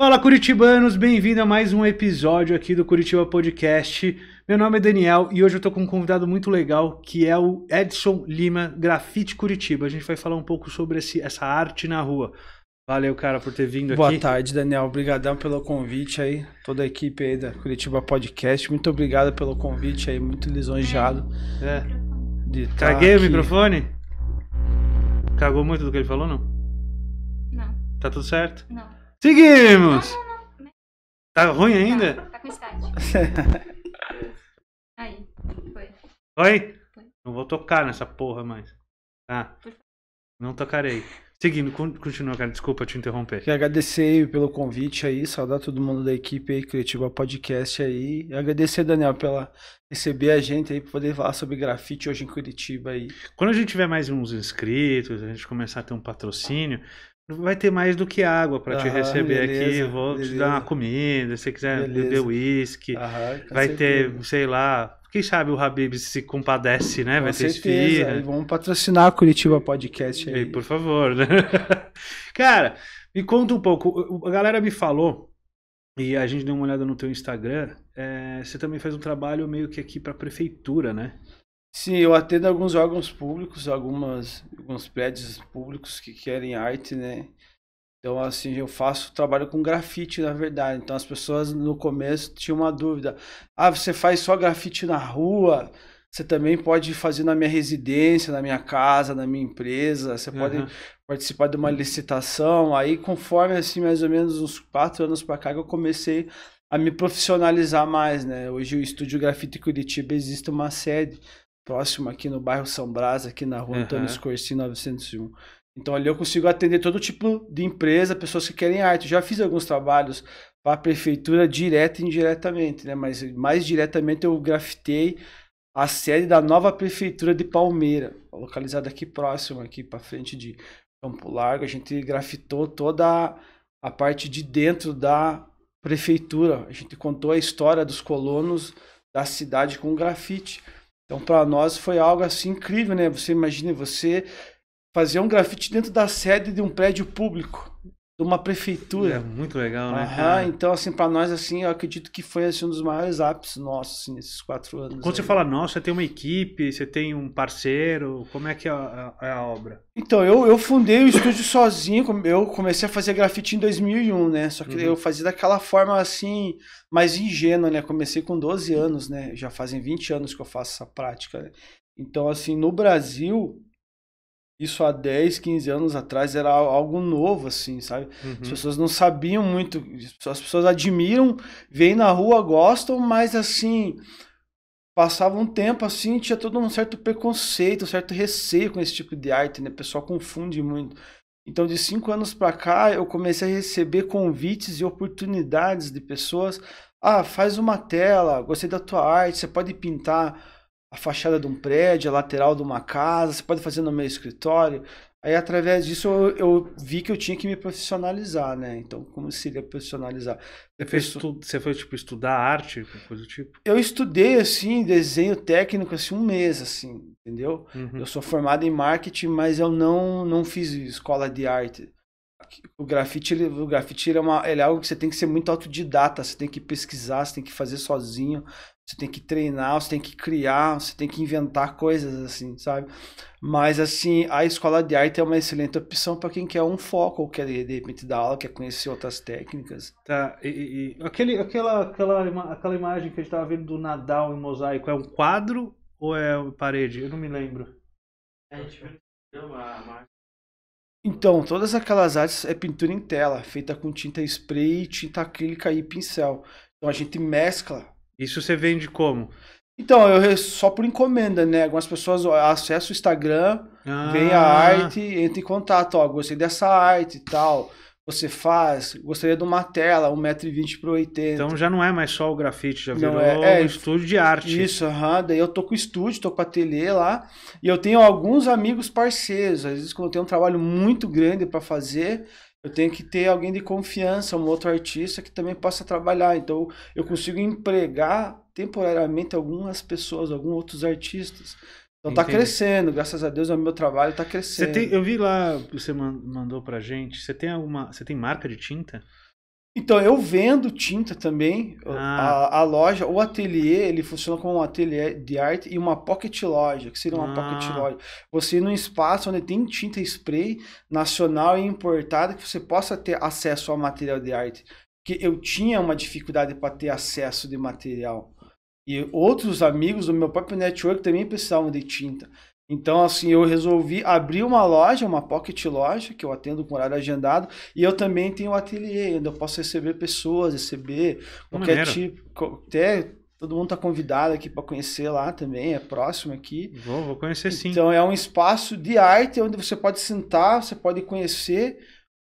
Fala Curitibanos, bem-vindo a mais um episódio aqui do Curitiba Podcast. Meu nome é Daniel e hoje eu tô com um convidado muito legal que é o Edson Lima, Grafite Curitiba. A gente vai falar um pouco sobre esse, essa arte na rua. Valeu, cara, por ter vindo Boa aqui. Boa tarde, Daniel. Obrigadão pelo convite aí. Toda a equipe aí da Curitiba Podcast. Muito obrigado pelo convite aí. Muito lisonjeado. É. De tá Caguei aqui. o microfone? Cagou muito do que ele falou, não? Não. Tá tudo certo? Não. Seguimos! Tá ruim tá, ainda? Tá, tá com estágio. Aí, foi. Oi? Não vou tocar nessa porra mais. Tá. Não tocarei. Seguindo, continua, cara. Desculpa te interromper. Quero agradecer pelo convite aí, saudar todo mundo da equipe aí, Criativa Podcast aí. E agradecer, Daniel, pela receber a gente aí, poder falar sobre grafite hoje em Curitiba aí. Quando a gente tiver mais uns inscritos, a gente começar a ter um patrocínio, vai ter mais do que água para te receber beleza, aqui. Vou beleza. te dar uma comida, se quiser beleza. beber uísque. vai certeza. ter, sei lá. Quem sabe o Habib se compadece, né? Com vai ter certeza. Esfira. vamos patrocinar a Curitiba Podcast aí. E, por favor, né? Cara, me conta um pouco. A galera me falou, e a gente deu uma olhada no teu Instagram. É, você também faz um trabalho meio que aqui para a prefeitura, né? Sim, eu atendo alguns órgãos públicos, algumas, alguns prédios públicos que querem arte, né? Então, assim, eu faço trabalho com grafite, na verdade. Então, as pessoas no começo tinham uma dúvida. Ah, você faz só grafite na rua? Você também pode fazer na minha residência, na minha casa, na minha empresa. Você uhum. pode participar de uma licitação. Aí, conforme, assim, mais ou menos uns quatro anos para cá, eu comecei a me profissionalizar mais, né? Hoje o Estúdio Grafite Curitiba existe uma sede próximo aqui no bairro São Brás, aqui na rua uhum. Antônio Scorsi 901. Então ali eu consigo atender todo tipo de empresa, pessoas que querem arte. já fiz alguns trabalhos para a prefeitura direta e indiretamente, né? Mas mais diretamente eu grafitei a sede da nova prefeitura de Palmeira, localizada aqui próximo, aqui para frente de Campo Largo. A gente grafitou toda a parte de dentro da prefeitura. A gente contou a história dos colonos da cidade com grafite. Então, para nós foi algo assim incrível, né? Você imagina você fazer um grafite dentro da sede de um prédio público de uma prefeitura. É muito legal, né? Aham, então, assim, para nós, assim, eu acredito que foi assim, um dos maiores ápices nossos assim, nesses quatro anos. Quando aí. você fala nossa, você tem uma equipe, você tem um parceiro, como é que é a, a, é a obra? Então, eu, eu fundei o estúdio sozinho, eu comecei a fazer grafite em 2001, né? Só que uhum. eu fazia daquela forma, assim, mais ingênua, né? Comecei com 12 anos, né? Já fazem 20 anos que eu faço essa prática, né? Então, assim, no Brasil, isso há 10, 15 anos atrás era algo novo, assim, sabe? Uhum. As pessoas não sabiam muito, as pessoas admiram, vêm na rua, gostam, mas assim, passava um tempo assim, tinha todo um certo preconceito, um certo receio com esse tipo de arte, né? O pessoal confunde muito. Então, de cinco anos para cá, eu comecei a receber convites e oportunidades de pessoas. Ah, faz uma tela, gostei da tua arte, você pode pintar a fachada de um prédio, a lateral de uma casa, você pode fazer no meu escritório. Aí, através disso, eu, eu vi que eu tinha que me profissionalizar, né? Então, como seria profissionalizar? Você, fez estu... você foi, tipo, estudar arte, coisa do tipo? Eu estudei, assim, desenho técnico, assim, um mês, assim, entendeu? Uhum. Eu sou formado em marketing, mas eu não, não fiz escola de arte o grafite, ele, o grafite ele é, uma, ele é algo que você tem que ser muito autodidata, você tem que pesquisar, você tem que fazer sozinho, você tem que treinar, você tem que criar, você tem que inventar coisas assim, sabe? Mas assim, a escola de arte é uma excelente opção para quem quer um foco, ou quer de repente dar aula, quer conhecer outras técnicas. Tá, e, e aquele, aquela, aquela, aquela imagem que a gente estava vendo do Nadal em mosaico, é um quadro ou é parede? Eu não me lembro. É, a gente então, todas aquelas artes é pintura em tela, feita com tinta spray, tinta acrílica e pincel. Então a gente mescla. Isso você vende como? Então, eu só por encomenda, né? Algumas pessoas acessam o Instagram, ah. vem a arte, entra em contato, ó, gostei dessa arte e tal você faz, gostaria de uma tela, 1,20m por 80 Então já não é mais só o grafite, já virou não é, é, um estúdio de arte. Isso, aham. Daí eu tô com estúdio, tô com ateliê lá. E eu tenho alguns amigos parceiros. Às vezes, quando eu tenho um trabalho muito grande para fazer, eu tenho que ter alguém de confiança, um outro artista que também possa trabalhar. Então eu consigo empregar temporariamente algumas pessoas, alguns outros artistas. Então tá Entendi. tá crescendo, graças a Deus é o meu trabalho tá crescendo. Tem, eu vi lá, você mandou pra gente, você tem alguma, você tem marca de tinta? Então, eu vendo tinta também, ah. a, a, loja, o ateliê, ele funciona como um ateliê de arte e uma pocket loja, que seria uma ah. pocket loja. Você ir num espaço onde tem tinta spray nacional e importada, que você possa ter acesso ao material de arte. Porque eu tinha uma dificuldade para ter acesso de material. E outros amigos do meu próprio network também precisavam de tinta. Então, assim, eu resolvi abrir uma loja, uma pocket loja, que eu atendo com horário agendado, e eu também tenho um ateliê, onde eu posso receber pessoas, receber qualquer Maneiro. tipo. Até todo mundo está convidado aqui para conhecer lá também, é próximo aqui. Vou, vou conhecer sim. Então, é um espaço de arte onde você pode sentar, você pode conhecer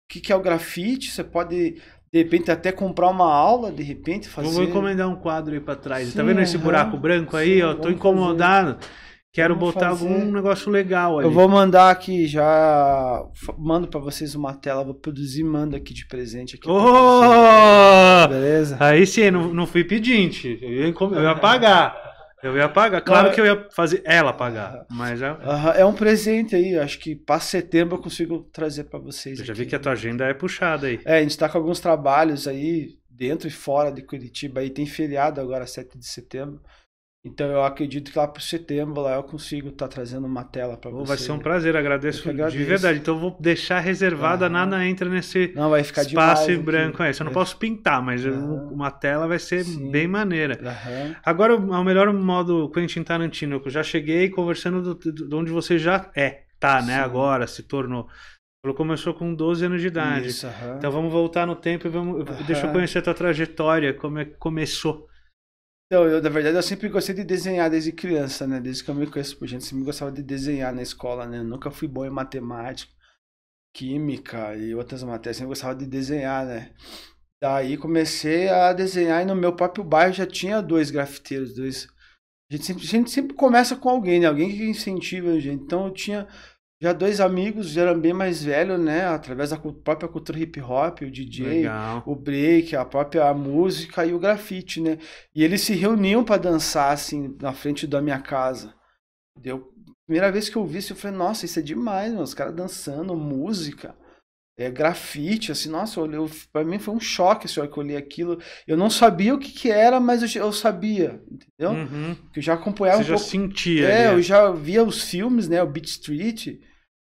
o que, que é o grafite, você pode de repente até comprar uma aula, de repente fazer. Vou encomendar um quadro aí para trás. Tá sim, tá vendo esse buraco branco aí? Sim, tô incomodado. Fazer. Quero vamos botar fazer. algum negócio legal aí. Eu vou mandar aqui já. Mando para vocês uma tela, vou produzir e mando aqui de presente. Aqui oh! Beleza? Aí sim, não, não fui pedinte. Eu ia, eu ia pagar. Eu ia pagar, claro que eu ia fazer ela pagar, mas é-, é um presente aí, acho que para setembro eu consigo trazer para vocês. Eu já aqui. vi que a tua agenda é puxada aí. É, a gente está com alguns trabalhos aí, dentro e fora de Curitiba, E tem feriado agora, 7 de setembro, então eu acredito que lá para setembro lá eu consigo estar tá trazendo uma tela para você. Vai ser um prazer, agradeço, agradeço, de verdade. Então eu vou deixar reservada, uhum. nada entra nesse não, vai ficar espaço branco. É, eu não é. posso pintar, mas uhum. uma tela vai ser Sim. bem maneira. Uhum. Agora, o melhor modo Quentin Tarantino, que eu já cheguei conversando do, do, de onde você já é, tá, né? Agora se tornou. começou com 12 anos de idade. Isso, então vamos voltar no tempo e vamos. Deixa eu conhecer a tua trajetória, como é que começou. Então, eu, na verdade, eu sempre gostei de desenhar desde criança, né? Desde que eu me conheço por gente, sempre gostava de desenhar na escola, né? Eu nunca fui bom em matemática, química e outras matérias, sempre gostava de desenhar, né? Daí comecei a desenhar e no meu próprio bairro já tinha dois grafiteiros, dois. A gente sempre, a gente sempre começa com alguém, né? Alguém que incentiva a gente. Então eu tinha já dois amigos, já eram bem mais velhos, né? Através da própria cultura hip hop, o DJ, Legal. o break, a própria música e o grafite, né? E eles se reuniam para dançar, assim, na frente da minha casa. Deu. Primeira vez que eu vi isso, eu falei, nossa, isso é demais, mano. Os caras dançando, música é, grafite, assim, nossa, eu, para mim foi um choque assim, que eu li aquilo. Eu não sabia o que, que era, mas eu, eu sabia, entendeu? Uhum. Que eu já acompanhava Você um já pouco. sentia. É, ali. eu já via os filmes, né, o Beat Street,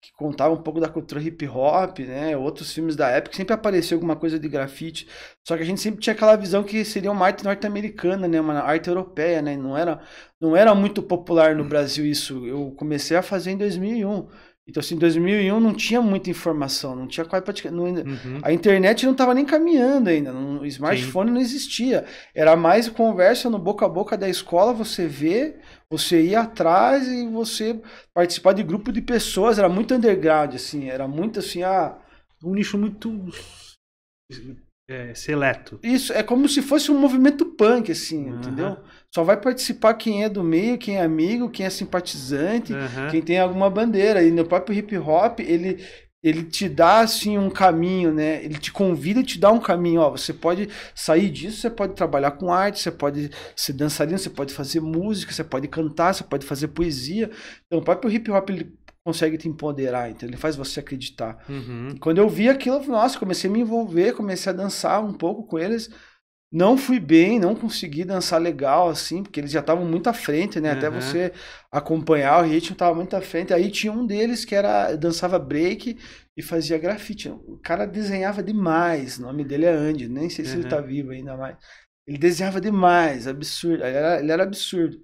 que contava um pouco da cultura hip hop, né, outros filmes da época, sempre aparecia alguma coisa de grafite. Só que a gente sempre tinha aquela visão que seria uma arte norte-americana, né, uma arte europeia, né, não era, não era muito popular no uhum. Brasil isso. Eu comecei a fazer em 2001. Então, assim, em 2001 não tinha muita informação, não tinha quase praticamente. Uhum. A internet não estava nem caminhando ainda, o smartphone Sim. não existia. Era mais conversa no boca a boca da escola, você vê, você ir atrás e você participar de grupo de pessoas. Era muito underground, assim, era muito assim, ah, um nicho muito é, seleto. Isso, é como se fosse um movimento punk, assim, uhum. entendeu? Só vai participar quem é do meio, quem é amigo, quem é simpatizante, uhum. quem tem alguma bandeira. E no próprio hip hop, ele ele te dá assim um caminho, né? Ele te convida e te dá um caminho, ó, você pode sair disso, você pode trabalhar com arte, você pode ser dançarino, você pode fazer música, você pode cantar, você pode fazer poesia. Então, o próprio hip hop ele consegue te empoderar, então ele faz você acreditar. Uhum. Quando eu vi aquilo, nossa, comecei a me envolver, comecei a dançar um pouco com eles. Não fui bem, não consegui dançar legal, assim, porque eles já estavam muito à frente, né? Uhum. Até você acompanhar o ritmo estava muito à frente. Aí tinha um deles que era dançava break e fazia grafite. O cara desenhava demais. O nome dele é Andy, nem sei se uhum. ele tá vivo ainda mais. Ele desenhava demais, absurdo. Ele era, ele era absurdo.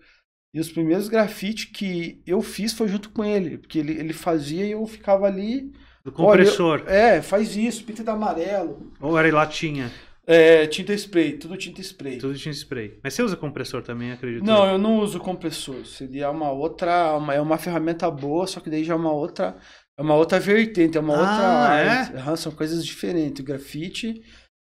E os primeiros grafites que eu fiz foi junto com ele, porque ele, ele fazia e eu ficava ali. Do compressor. eu, é, faz isso, pinta de amarelo. Ou era latinha? É, tinta spray, tudo tinta spray. Tudo tinta spray. Mas você usa compressor também, acredito? Não, eu não uso compressor. Seria uma outra, uma, é uma ferramenta boa, só que daí já é uma outra, é uma outra vertente, é uma ah, outra é? são coisas diferentes. grafite,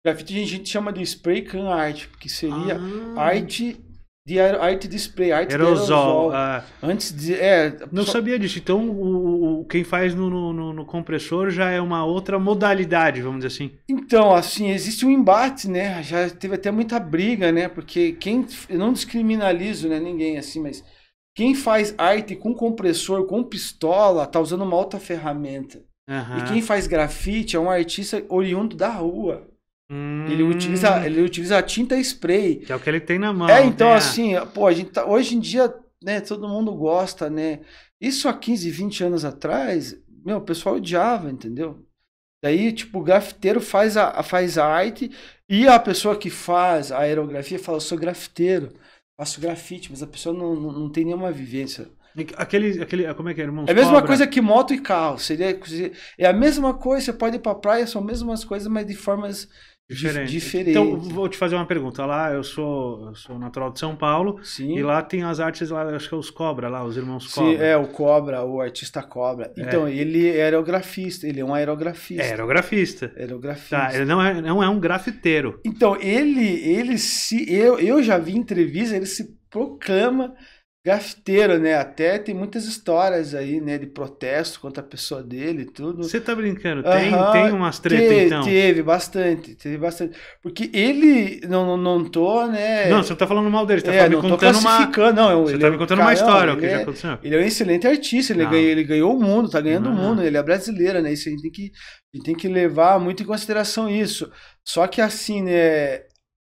grafite a gente chama de spray can art, porque seria ah. arte de arte de spray, arte aerosol. de aerosol. Ah, Antes de. É, não só... sabia disso. Então, o, o quem faz no, no, no, compressor já é uma outra modalidade, vamos dizer assim. Então, assim, existe um embate, né? Já teve até muita briga, né? Porque quem. Eu não descriminalizo né, ninguém assim, mas quem faz arte com compressor, com pistola, tá usando uma alta ferramenta. Uhum. E quem faz grafite é um artista oriundo da rua. Hum. Ele, utiliza, ele utiliza tinta spray. Que é o que ele tem na mão. É, então né? assim, pô, a gente tá, hoje em dia, né, todo mundo gosta, né? Isso há 15, 20 anos atrás, meu, o pessoal odiava, entendeu? Daí, tipo, o grafiteiro faz a, faz a arte e a pessoa que faz a aerografia fala, eu sou grafiteiro, faço grafite, mas a pessoa não, não, não tem nenhuma vivência. Aquele, aquele, como é que é, irmão? É a mesma cobra. coisa que moto e carro. Seria, é a mesma coisa, você pode ir pra praia, são as mesmas coisas, mas de formas Diferente. Diferente. Então, vou te fazer uma pergunta. Lá, eu sou, eu sou natural de São Paulo. Sim. E lá tem as artes, lá, acho que é os Cobra, lá, os irmãos Cobra. Sim, é, o Cobra, o artista Cobra. É. Então, ele é aerografista, ele é um aerografista. É aerografista. Aerografista. Tá, ele não é, não é um grafiteiro. Então, ele, ele se. Eu, eu já vi entrevista, ele se proclama grafiteiro, né? Até tem muitas histórias aí, né? De protesto contra a pessoa dele e tudo. Você tá brincando? Tem, tem umas treta, então? Teve bastante, teve bastante. Porque ele, não, não, não tô, né? Não, você não tá falando mal dele, você tá é, é, tá me contando uma... Não, você tá me contando uma história, o que já é- aconteceu. Ele é um excelente artista, ele, ah. ganhou, ele ganhou o mundo, tá ganhando o ah. mundo, ele é brasileiro, né? Isso aí tem que, a gente tem que levar muito em consideração isso. Só que assim, né?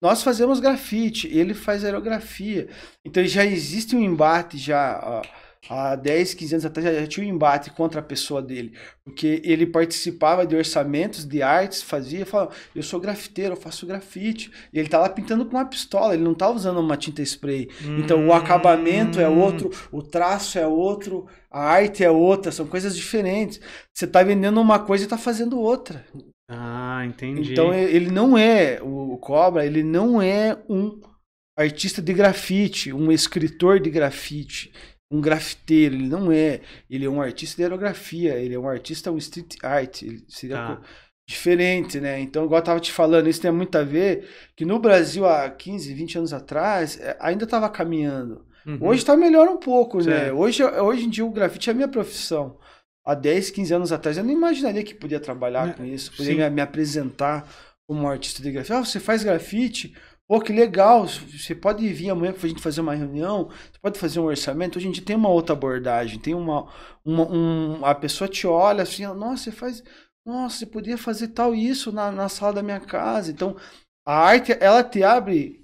Nós fazemos grafite, ele faz aerografia. Então já existe um embate, já há 10, 15 anos atrás já tinha um embate contra a pessoa dele. Porque ele participava de orçamentos de artes, fazia, falava, eu sou grafiteiro, eu faço grafite. E ele tá lá pintando com uma pistola, ele não tá usando uma tinta spray. Hum, então o acabamento é hum. é outro, o traço é outro, a arte é outra, são coisas diferentes. Você tá vendendo uma coisa e tá fazendo outra. Ah, entendi. Então ele não é o Cobra, ele não é um artista de grafite, um escritor de grafite, um grafiteiro, ele não é. Ele é um artista de aerografia, ele é um artista um street art, seria ah. diferente, né? Então, igual eu tava te falando, isso tem muito a ver que no Brasil há 15, 20 anos atrás, é, ainda estava caminhando. Uhum. Hoje está melhor um pouco, né? certo. né? Hoje, hoje em dia o grafite é a minha profissão há 10, 15 anos atrás, eu não imaginaria que podia trabalhar é, com isso, poderia me, me, apresentar como artista de grafite. Ah, você faz grafite? Pô, que legal, você pode vir amanhã para a gente fazer uma reunião, você pode fazer um orçamento. Hoje a gente tem uma outra abordagem, tem uma. uma um, a pessoa te olha assim, nossa, você faz. Nossa, você podia fazer tal isso na, na sala da minha casa. Então, a arte, ela te abre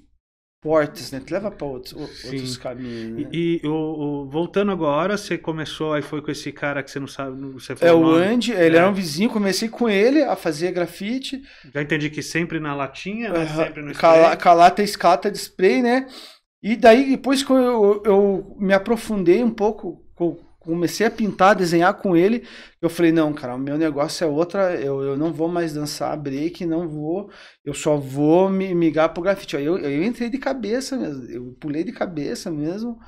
portas, né? Te leva para outros, outros caminhos. Né? E, e o, o, voltando agora, você começou, aí foi com esse cara que você não sabe. Você é o, Andy, ele é. era um vizinho, comecei com ele a fazer grafite. Já entendi que sempre na latinha, né? sempre no cala, Calata escata de spray, né? E daí, depois que eu, eu me aprofundei um pouco com, comecei a pintar, a desenhar com ele, eu falei, não, cara, o meu negócio é outra, eu, eu não vou mais dançar break, não vou, eu só vou me migar pro grafite. Aí eu, eu entrei de cabeça mesmo, eu pulei de cabeça mesmo.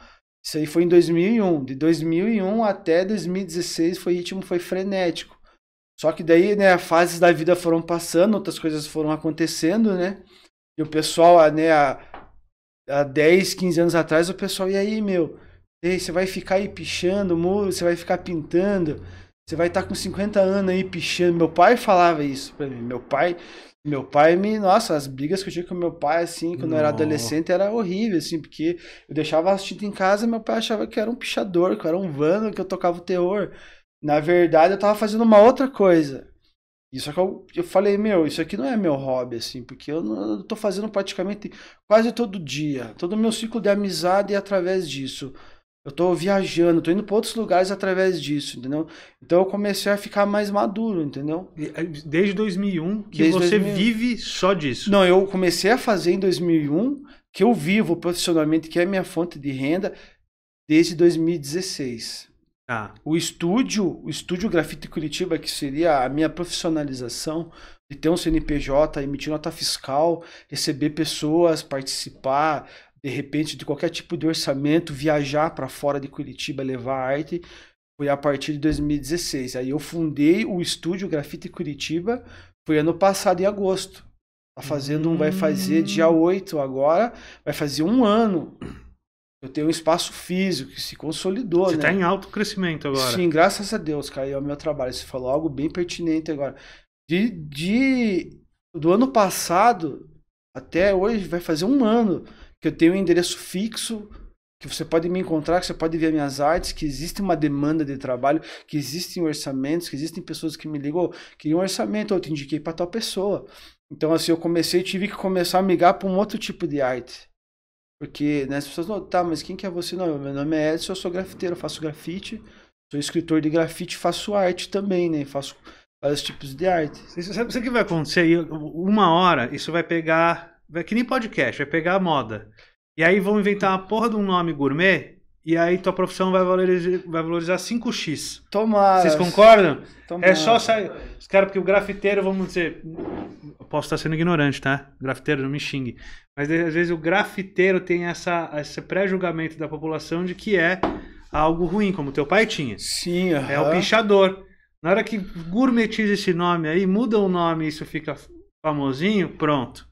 Isso aí foi em 2001. De 2001 até 2016 foi ritmo foi frenético. Só que daí, né, fases da vida foram passando, outras coisas foram acontecendo, né? E o pessoal, né, há, há 10, 15 anos atrás, o pessoal, e aí, meu? Você vai ficar aí pichando o muro, você vai ficar pintando, você vai estar tá com 50 anos aí pichando. Meu pai falava isso pra mim. Meu pai, meu pai me. Nossa, as brigas que eu tinha com meu pai, assim, quando eu era adolescente, era horrível, assim, porque eu deixava as tinta em casa e meu pai achava que eu era um pichador, que eu era um vano, que eu tocava o terror. Na verdade, eu tava fazendo uma outra coisa. Isso é que eu, eu falei, meu, isso aqui não é meu hobby, assim, porque eu, não, eu tô fazendo praticamente quase todo dia. Todo o meu ciclo de amizade é através disso. Eu tô viajando, tô indo para outros lugares através disso, entendeu? Então eu comecei a ficar mais maduro, entendeu? Eh, desde 2001 que Desde você 2001. vive só disso. Não, eu comecei a fazer em 2001 que eu vivo profissionalmente, que é a minha fonte de renda desde 2016. Ah. Tá. O estúdio, o estúdio Grafite Curitiba, que seria a minha profissionalização de ter um CNPJ, emitir nota fiscal, receber pessoas, participar, de repente, de qualquer tipo de orçamento, viajar para fora de Curitiba, levar arte, foi a partir de 2016. Aí eu fundei o estúdio Grafite Curitiba, foi ano passado, em agosto. Tá fazendo um, vai fazer dia 8 hum. agora, vai fazer um ano. Eu tenho um espaço físico que se consolidou. Você está né? em alto crescimento agora. Sim, graças a Deus, caiu é o meu trabalho. Você falou algo bem pertinente agora. De, de do ano passado até hoje vai fazer um ano que eu tenho um endereço fixo, que você pode me encontrar, que você pode ver minhas artes, que existe uma demanda de trabalho, que existem orçamentos, que existem pessoas que me ligam, oh, queria um orçamento, eu te indiquei para tal pessoa. Então, assim, eu comecei, tive que começar a ligar para um outro tipo de arte. Porque, né, as pessoas, não, tá, mas quem que é você? Não, meu nome é Edson, eu sou grafiteiro, eu faço grafite, sou escritor de grafite, faço arte também, né, faço vários tipos de arte. Você sabe o que vai acontecer? Uma hora, isso vai pegar vai que nem podcast, vai pegar a moda. E aí vão inventar uma porra de um nome gourmet e aí tua profissão vai valorizar, vai valorizar 5x. Tomara. Vocês concordam? É Tomara. É só sair. Os caras, porque o grafiteiro, vamos dizer. Eu posso estar sendo ignorante, tá? Grafiteiro, não me xingue. Mas às vezes o grafiteiro tem essa, esse pré-julgamento da população de que é algo ruim, como teu pai tinha. Sim, É o pichador. Na hora que gourmetiza esse nome aí, muda o nome e isso fica famosinho, pronto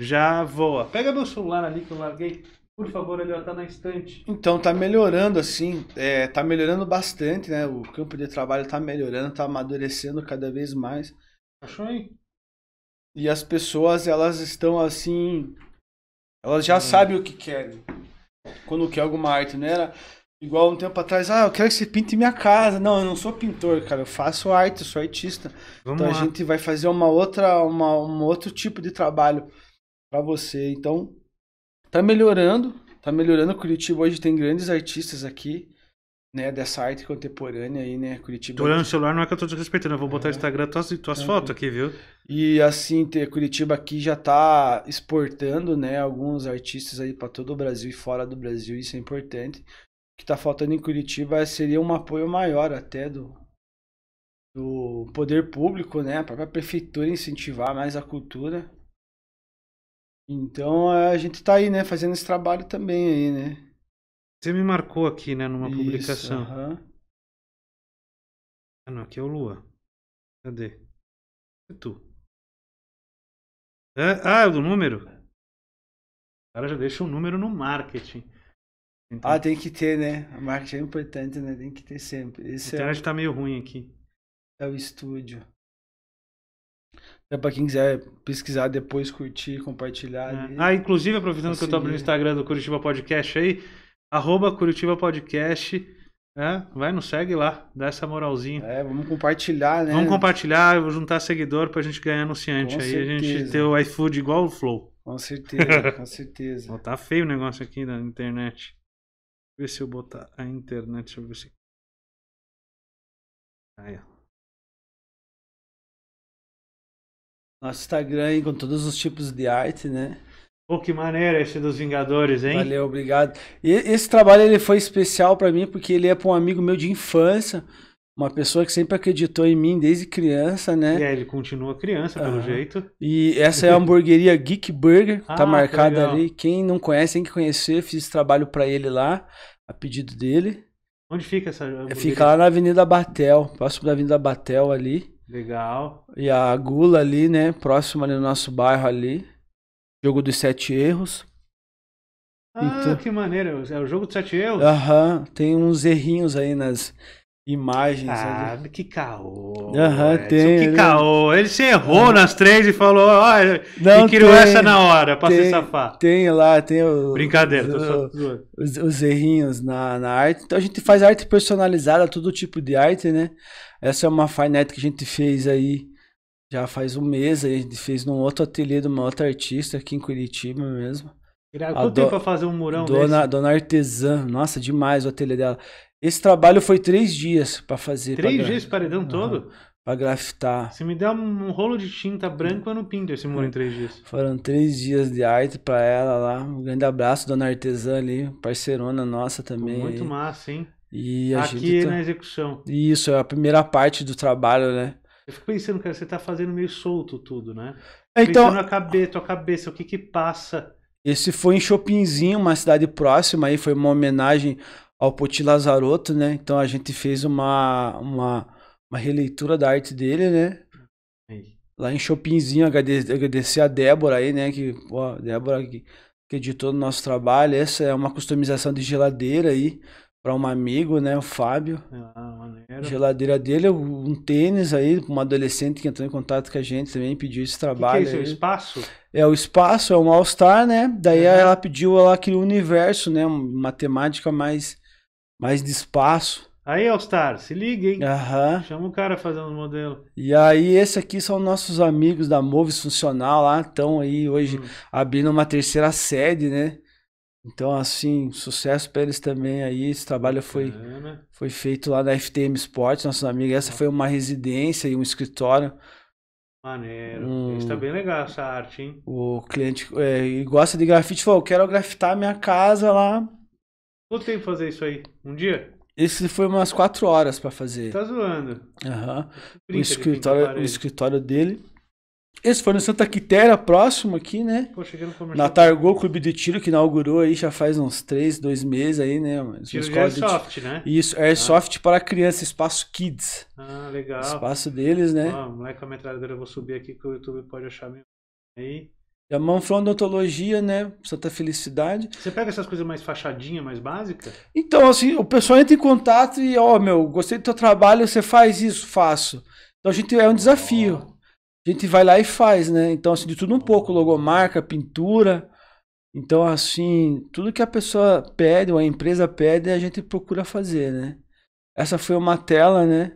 já voa. Pega meu celular ali que eu larguei. Por favor, ele está na estante. Então, tá melhorando, assim, é, tá melhorando bastante, né? O campo de trabalho tá melhorando, tá amadurecendo cada vez mais. Achou aí? E as pessoas, elas estão assim, elas já hum. sabem o que querem. Quando quer alguma arte, não né? era igual um tempo atrás, ah, eu quero que você pinte minha casa. Não, eu não sou pintor, cara, eu faço arte, eu sou artista. Vamos então lá. a gente vai fazer uma outra, uma, um outro tipo de trabalho para você. Então, tá melhorando, tá melhorando. Curitiba hoje tem grandes artistas aqui, né, dessa arte contemporânea aí, né, Curitiba. Tô olhando o celular, não é que eu tô desrespeitando, eu vou botar no é. Instagram tuas, tuas tá é. fotos aqui, viu? E assim, ter Curitiba aqui já tá exportando, né, alguns artistas aí para todo o Brasil e fora do Brasil, isso é importante. O que tá faltando em Curitiba seria um apoio maior até do do poder público, né, a própria prefeitura incentivar mais a cultura então é, a gente tá aí, né, fazendo esse trabalho também aí, né? Você me marcou aqui, né, numa Isso, publicação. Uh -huh. Ah, não, aqui é o Lua. Cadê? É tu. É, ah, é o do número? O cara já deixa o um número no marketing. Ah, então... Ah, tem que ter, né? A marketing é importante, né? Tem que ter sempre. Esse então é a internet é... tá meio ruim aqui. É o estúdio. É pra quem quiser pesquisar depois, curtir, compartilhar. É. Ah, inclusive, aproveitando que eu tô abrindo o Instagram do Curitiba Podcast aí, arroba Curitiba Podcast. É, vai, nos segue lá, dá essa moralzinha. É, vamos compartilhar, né? Vamos compartilhar, eu vou juntar seguidor pra gente ganhar anunciante com aí, certeza. a gente ter o iFood igual o Flow. Com certeza, com certeza. Ó, tá feio o negócio aqui na internet. Deixa eu ver se eu botar a internet, deixa eu ver se... Aí, ó. nosso Instagram com todos os tipos de arte, né? Pô, que maneiro esse dos Vingadores, hein? Valeu, obrigado. E esse trabalho ele foi especial para mim porque ele é para um amigo meu de infância, uma pessoa que sempre acreditou em mim desde criança, né? E ele continua criança, pelo uhum. jeito. E essa é a hamburgueria Geek Burger, tá ah, tá marcada ali. Quem não conhece, tem que conhecer. Fiz esse trabalho para ele lá, a pedido dele. Onde fica essa hamburgueria? Fica lá na Avenida Batel, próximo da Avenida Batel ali. Legal. E a Gula ali, né? Próxima ali no nosso bairro ali. Jogo dos sete erros. Ah, então... que maneiro. É o jogo dos sete erros? Aham. Tem uns errinhos aí nas imagens. Ah, ali. que caô. Aham, é. tem. Que né? caô. Ele se errou nas três e falou, olha, e criou tem, essa na hora pra tem, se safar. Tem lá, tem o... Brincadeira, os, tô só... os, os errinhos na, na arte. Então a gente faz arte personalizada, todo tipo de arte, né? Essa é uma Finite que a gente fez aí já faz um mês. A gente fez num outro ateliê de uma outra artista aqui em Curitiba mesmo. Quanto do... tempo pra fazer um murão dona, desse? Dona Artesã. Nossa, demais o ateliê dela. Esse trabalho foi três dias para fazer. Três pra dias gra... paredão uhum. todo? Pra grafitar. Se me der um rolo de tinta branca, eu não pinto esse muro em três dias. Foram três dias de arte pra ela lá. Um grande abraço, dona Artesã ali, parceirona nossa também. Muito massa, hein? E a Aqui gente tá... na execução. Isso, é a primeira parte do trabalho, né? Eu fico pensando, cara, você tá fazendo meio solto tudo, né? É, então, pensando na cabeça, tua cabeça, o que que passa? Esse foi em Chopinzinho, uma cidade próxima aí, foi uma homenagem ao Poti Lazarotto, né? Então a gente fez uma, uma, uma releitura da arte dele, né? Aí. Lá em Chopinzinho, agradecer, agradecer a Débora aí, né? Que, Débora que, que editou o nosso trabalho. Essa é uma customização de geladeira aí para um amigo, né, o Fábio. Ah, geladeira dele, um tênis aí, uma adolescente que entrou em contato com a gente também, pediu esse trabalho. Que que é isso, é o espaço? É, o espaço, é um All-Star, né? Daí uhum. ela pediu ela aquele universo, né? Uma temática mais, mais de espaço. Aí, All-Star, se liga, hein? Aham. Chama o cara fazendo um modelo. E aí, esse aqui são nossos amigos da Moves Funcional lá, estão aí hoje hum. abrindo uma terceira sede, né? Então, assim, sucesso para eles também aí. Esse trabalho foi, foi feito lá na FTM Sports, nossos amigos. Essa foi uma residência e um escritório. Maneiro. está bem legal, essa arte, hein? O cliente é, gosta de grafite falou, eu quero grafitar minha casa lá. Quanto tempo fazer isso aí? Um dia? Esse foi umas quatro horas para fazer. Tá zoando. Aham. Uhum. O, escritório, o escritório dele esse foi no Santa Quitéria, próximo aqui, né? Pô, cheguei no comercial. Na Targô Clube de Tiro, que inaugurou aí já faz uns 3, 2 meses aí, né? Mas Tiro de Airsoft, de... né? Isso, ah. Airsoft ah. para criança, espaço Kids. Ah, legal. Espaço deles, né? Ah, moleque, a metralhadora eu vou subir aqui que o YouTube pode achar mesmo. Aí. E a Manfron Odontologia, né? Santa Felicidade. Você pega essas coisas mais fachadinha, mais básica? Então, assim, o pessoal entra em contato e, ó, oh, meu, gostei do teu trabalho, você faz isso, faço. Então a gente é um desafio. Oh gente vai lá e faz, né? Então, assim, de tudo um pouco, logomarca, pintura. Então, assim, tudo que a pessoa pede, ou a empresa pede, a gente procura fazer, né? Essa foi uma tela, né?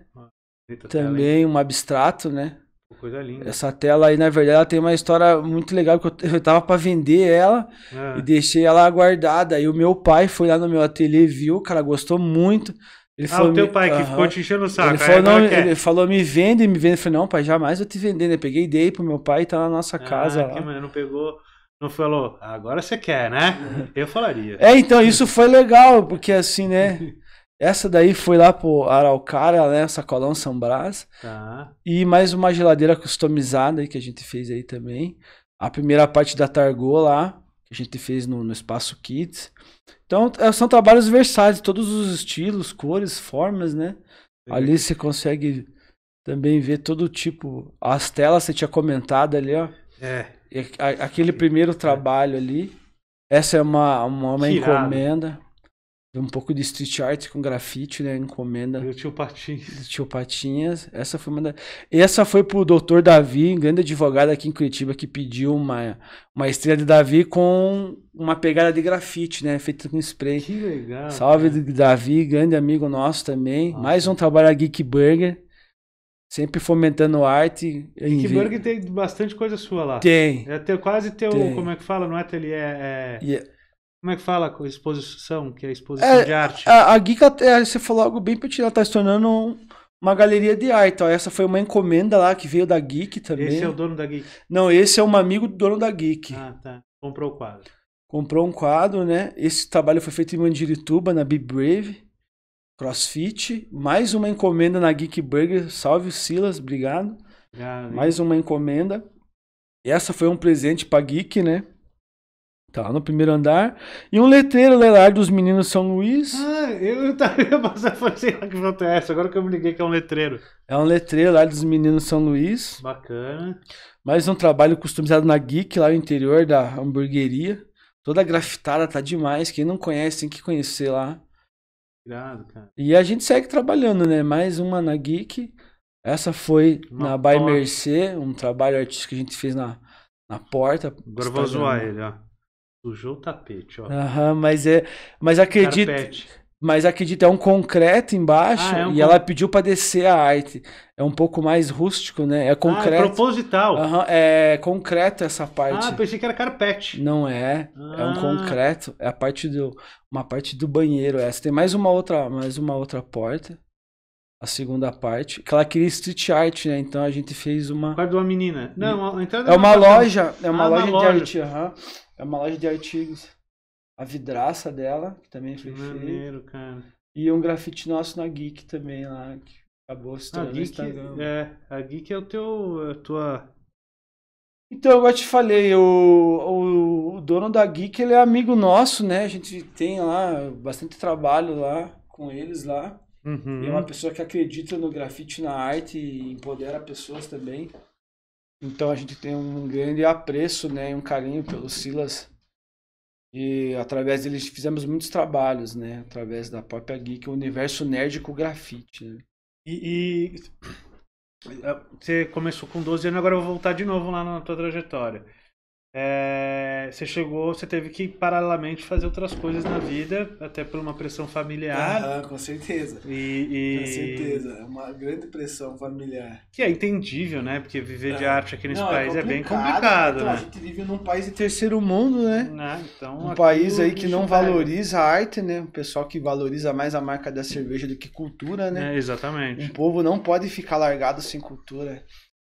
Eita, Também tela, um abstrato, né? Coisa linda. Essa tela aí, na verdade, ela tem uma história muito legal, porque eu tava para vender ela ah. e deixei ela guardada. Aí o meu pai foi lá no meu ateliê, viu, o cara gostou muito. Ele ah, falou, o teu pai que uh -huh. ficou te enchendo o saco. Ele falou, não, ele falou, me vende, me vende. Eu falei, não, pai, jamais eu te vendendo. né peguei e dei pro meu pai, tá na nossa ah, casa. Que, não pegou, não falou, agora você quer, né? Uhum. Eu falaria. É, então, isso foi legal, porque assim, né? Essa daí foi lá pro Araucária, né? Sacolão São Brás. Tá. E mais uma geladeira customizada aí que a gente fez aí também. A primeira parte da Targô lá, que a gente fez no, no Espaço Kids. Então, é, são trabalhos versáteis, todos os estilos, cores, formas, né? Sim. Ali você consegue também ver todo tipo. As telas, você tinha comentado ali, ó. É. Aquele primeiro trabalho ali. Essa é uma, uma, uma encomenda um pouco de street art com grafite, né? Encomenda. Do tio Patinhas. Do tio Patinhas. Essa foi uma da... Essa foi pro doutor Davi, grande advogado aqui em Curitiba, que pediu uma, uma estrela de Davi com uma pegada de grafite, né? Feita com spray. Que legal. Salve cara. Davi, grande amigo nosso também. Nossa. Mais um trabalho da Geek Burger. Sempre fomentando arte. Geek Burger tem bastante coisa sua lá. Tem. É teu, quase teu, tem. como é que fala? Não é ateliê, é... Yeah é como é que fala com exposição, que é exposição é, de arte? A, a é, você falou algo bem pertinente, tá se tornando uma galeria de arte. Essa foi uma encomenda lá que veio da Geek também. Esse é o dono da Geek? Não, esse é um amigo do dono da Geek. Ah, tá. Comprou o quadro. Comprou um quadro, né? Esse trabalho foi feito em Mandirituba, na Be Brave. CrossFit. Mais uma encomenda na Geek Burger. Salve o Silas, obrigado. obrigado. Mais uma encomenda. Essa foi um presente pra Geek, né? Tá no primeiro andar. E um letreiro lelar dos meninos São Luís. Ah, eu tava passando a assim, fazer ah, lá que foto é essa. Agora que eu me liguei que é um letreiro. É um letreiro lá dos meninos São Luís. Bacana. Mais um trabalho customizado na Geek, lá no interior da hamburgueria. Toda grafitada, tá demais. Quem não conhece tem que conhecer lá. obrigado cara. E a gente segue trabalhando, né? Mais uma na Geek. Essa foi uma na By porta. Mercê, um trabalho artístico que a gente fez na, na porta. Agora vou zoar ele, ó. Sujou o tapete, ó. Aham, mas é. Mas acredito. Carpete. Mas acredito, é um concreto embaixo ah, é um e con... ela pediu para descer a arte. É um pouco mais rústico, né? É concreto. Ah, é proposital. Uhum, é concreto essa parte. Ah, pensei que era carpete. Não é. Ah. É um ah. concreto. É a parte do. Uma parte do banheiro. Essa tem mais uma outra, mais uma outra porta. A segunda parte. Que ela queria street art, né? Então a gente fez uma. Quarto de uma menina. Não, a entrada é, é uma loja. É uma ah, loja, loja de arte. Aham. Uhum. É uma loja de artigos. A vidraça dela, que também foi maneiro, cara. E um grafite nosso na Geek também lá, que acabou se ah, tornando Geek, Instagram. É, a Geek é o teu, é a tua... Então, eu já te falei, o, o, dono da Geek, ele é amigo nosso, né? A gente tem lá bastante trabalho lá com eles lá. Uhum. E é uma uhum. pessoa que acredita no grafite, na arte e empodera pessoas também. Então a gente tem um grande apreço, né, e um carinho pelo Silas. E através deles fizemos muitos trabalhos, né, através da própria Geek, o universo nerd com grafite. Né? E, e, é, você começou com 12 anos, agora eu vou voltar de novo lá na tua trajetória. É, você chegou, você teve que paralelamente fazer outras coisas na vida, até por uma pressão familiar. Ah, com certeza. E, e... Com certeza, é uma grande pressão familiar. Que é entendível, né? Porque viver é. de arte aqui nesse Não, é país é, é, bem complicado. Então, né? A gente vive num país de terceiro mundo, né? Ah, então, um país aí que não valoriza a arte, né? O pessoal que valoriza mais a marca da cerveja do que cultura, né? É, exatamente. Um povo não pode ficar largado sem cultura.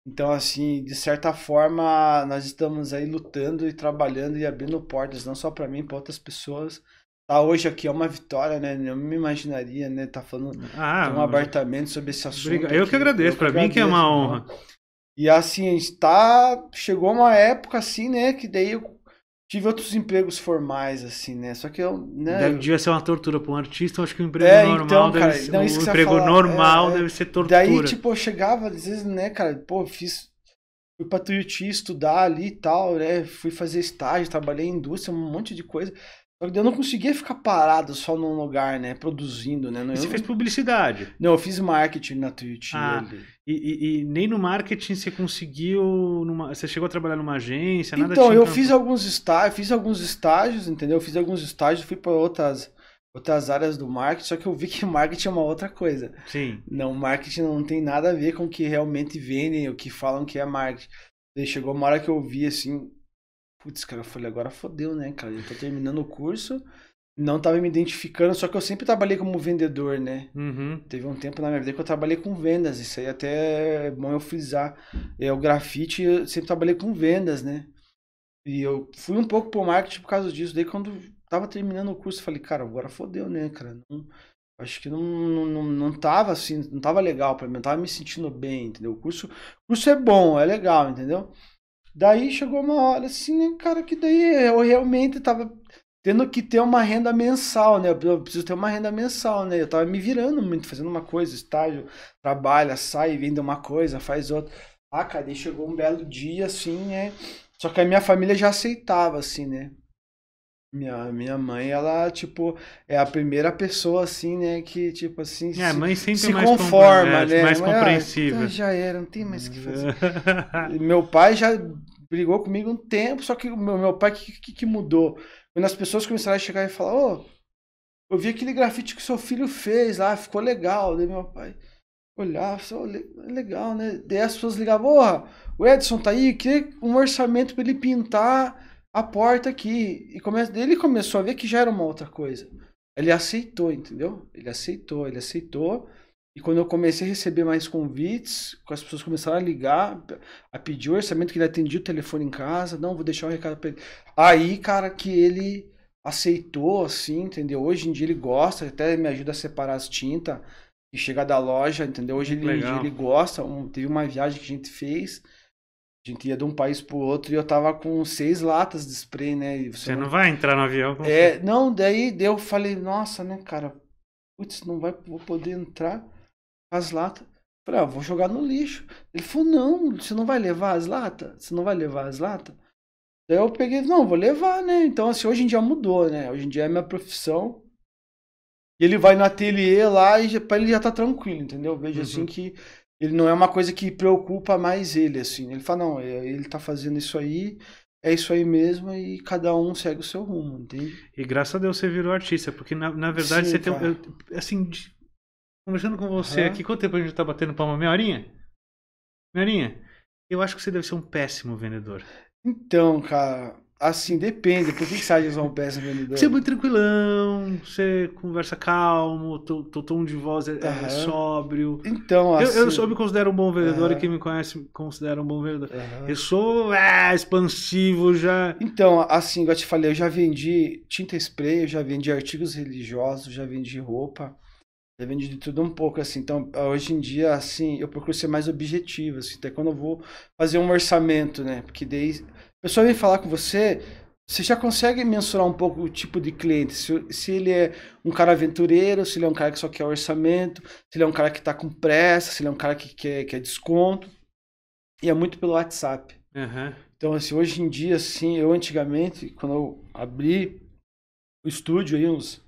Então, assim, de certa forma, nós estamos aí lutando e trabalhando e abrindo portas, não só para mim, para outras pessoas. Tá hoje aqui é uma vitória, né? Eu me imaginaria, né? Tá falando ah, um abertamente sobre esse assunto. Obrigado. Eu que agradeço, para mim que é uma honra. E assim, está chegou uma época assim, né, que daí eu Tive outros empregos formais, assim, né? Só que eu. Né, deve, Devia ser uma tortura para um artista, eu acho que um emprego é, normal então, cara, deve ser. Não, um emprego falar, normal é, é, deve ser tortura. Daí, tipo, eu chegava, às vezes, né, cara, pô, fiz. Fui pra Tuiuti estudar ali e tal, né? Fui fazer estágio, trabalhei em indústria, um monte de coisa. Eu não conseguia ficar parado só num lugar, né? Produzindo, né? você fez publicidade. Não, eu fiz marketing na Twitch. Ah, né. e, e, e, nem no marketing você conseguiu. Numa... Você chegou a trabalhar numa agência, nada Então, eu fiz alguns estágios, fiz alguns estágios, entendeu? Eu fiz alguns estágios, fui para outras, outras áreas do marketing, só que eu vi que marketing é uma outra coisa. Sim. Não, marketing não tem nada a ver com o que realmente vendem, o que falam que é marketing. e chegou uma hora que eu vi assim, putz, cara, eu falei, agora fodeu, né, cara? Eu tô terminando o curso, não tava me identificando, só que eu sempre trabalhei como vendedor, né? Uhum. Teve um tempo na minha vida que eu trabalhei com vendas, isso aí até é bom eu frisar. É, o grafite, eu sempre trabalhei com vendas, né? E eu fui um pouco pro marketing por causa disso. Daí quando tava terminando o curso, eu falei, cara, agora fodeu, né, cara? Não, acho que não, não, não tava assim, não tava legal para mim, não tava me sentindo bem, entendeu? O curso, o curso é bom, é legal, entendeu? Daí chegou uma hora assim, né, cara, que daí eu realmente tava tendo que ter uma renda mensal, né? Eu preciso ter uma renda mensal, né? Eu tava me virando muito, fazendo uma coisa, estágio, trabalha, sai, vende uma coisa, faz outra. Ah, cara, daí chegou um belo dia, assim, né? Só que a minha família já aceitava, assim, né? Minha, minha mãe, ela, tipo, é a primeira pessoa, assim, né, que, tipo, assim, é, mãe sempre se mais conforma, é, né? Mais mãe, Ah, então já era, não tem mais o que fazer. meu pai já brigou comigo um tempo, só que o meu, meu pai, que, que, que mudou? Quando as pessoas começaram a chegar e falar, ô, oh, eu vi aquele grafite que seu filho fez lá, ficou legal. Daí meu pai olhava, oh, legal, né? Daí as pessoas ligavam, porra, o Edson tá aí, que um orçamento para ele pintar a porta aqui. E come... ele começou a ver que já era uma outra coisa. Ele aceitou, entendeu? Ele aceitou, ele aceitou. E quando eu comecei a receber mais convites, as pessoas começaram a ligar, a pedir orçamento, que ele atendia o telefone em casa. Não, vou deixar o um recado pra ele. Aí, cara, que ele aceitou, assim, entendeu? Hoje em dia ele gosta, até me ajuda a separar as tintas e chegar da loja, entendeu? Hoje ele, ele gosta. Um, teve uma viagem que a gente fez a gente ia de um país pro outro e eu tava com seis latas de spray, né? E você, não vai entrar no avião? Com é, você. não, daí eu falei, nossa, né, cara? Putz, não vai vou poder entrar as latas. Falei, ah, vou jogar no lixo. Ele falou, não, você não vai levar as latas? Você não vai levar as latas? Daí eu peguei, não, vou levar, né? Então, assim, hoje em dia mudou, né? Hoje em dia é minha profissão. E ele vai no ateliê lá e pra ele já tá tranquilo, entendeu? Eu vejo assim, uhum. assim que ele não é uma coisa que preocupa mais ele, assim. Ele fala, não, é, ele tá fazendo isso aí, é isso aí mesmo, e cada um segue o seu rumo, entende? E graças a Deus você virou artista, porque na, na verdade Sim, você cara. tem. assim, conversando com você uhum. aqui, quanto tempo a gente tá batendo palma? Meia horinha? Meia horinha? Eu acho que você deve ser um péssimo vendedor. Então, cara, Assim, depende. Por que, que Sargent One Pass não me Você é muito tranquilão, você conversa calmo, teu tom de voz é, uhum. sóbrio. Então, assim... Eu, eu, assim eu, me considero um bom vendedor uhum. e quem me conhece me considera um bom vendedor. Uhum. Eu sou é, expansivo, já... Então, assim, eu te falei, eu já vendi tinta spray, eu já vendi artigos religiosos, já vendi roupa, já vendi de tudo um pouco, assim. Então, hoje em dia, assim, eu procuro ser mais objetivo, assim. Até então, quando eu vou fazer um orçamento, né? Porque daí pessoa vem falar com você, você já consegue mensurar um pouco o tipo de cliente, se, se, ele é um cara aventureiro, se ele é um cara que só quer orçamento, se ele é um cara que está com pressa, se ele é um cara que quer, quer desconto. E é muito pelo WhatsApp. Uhum. Então, assim, hoje em dia, assim, eu antigamente, quando eu abri o estúdio aí, uns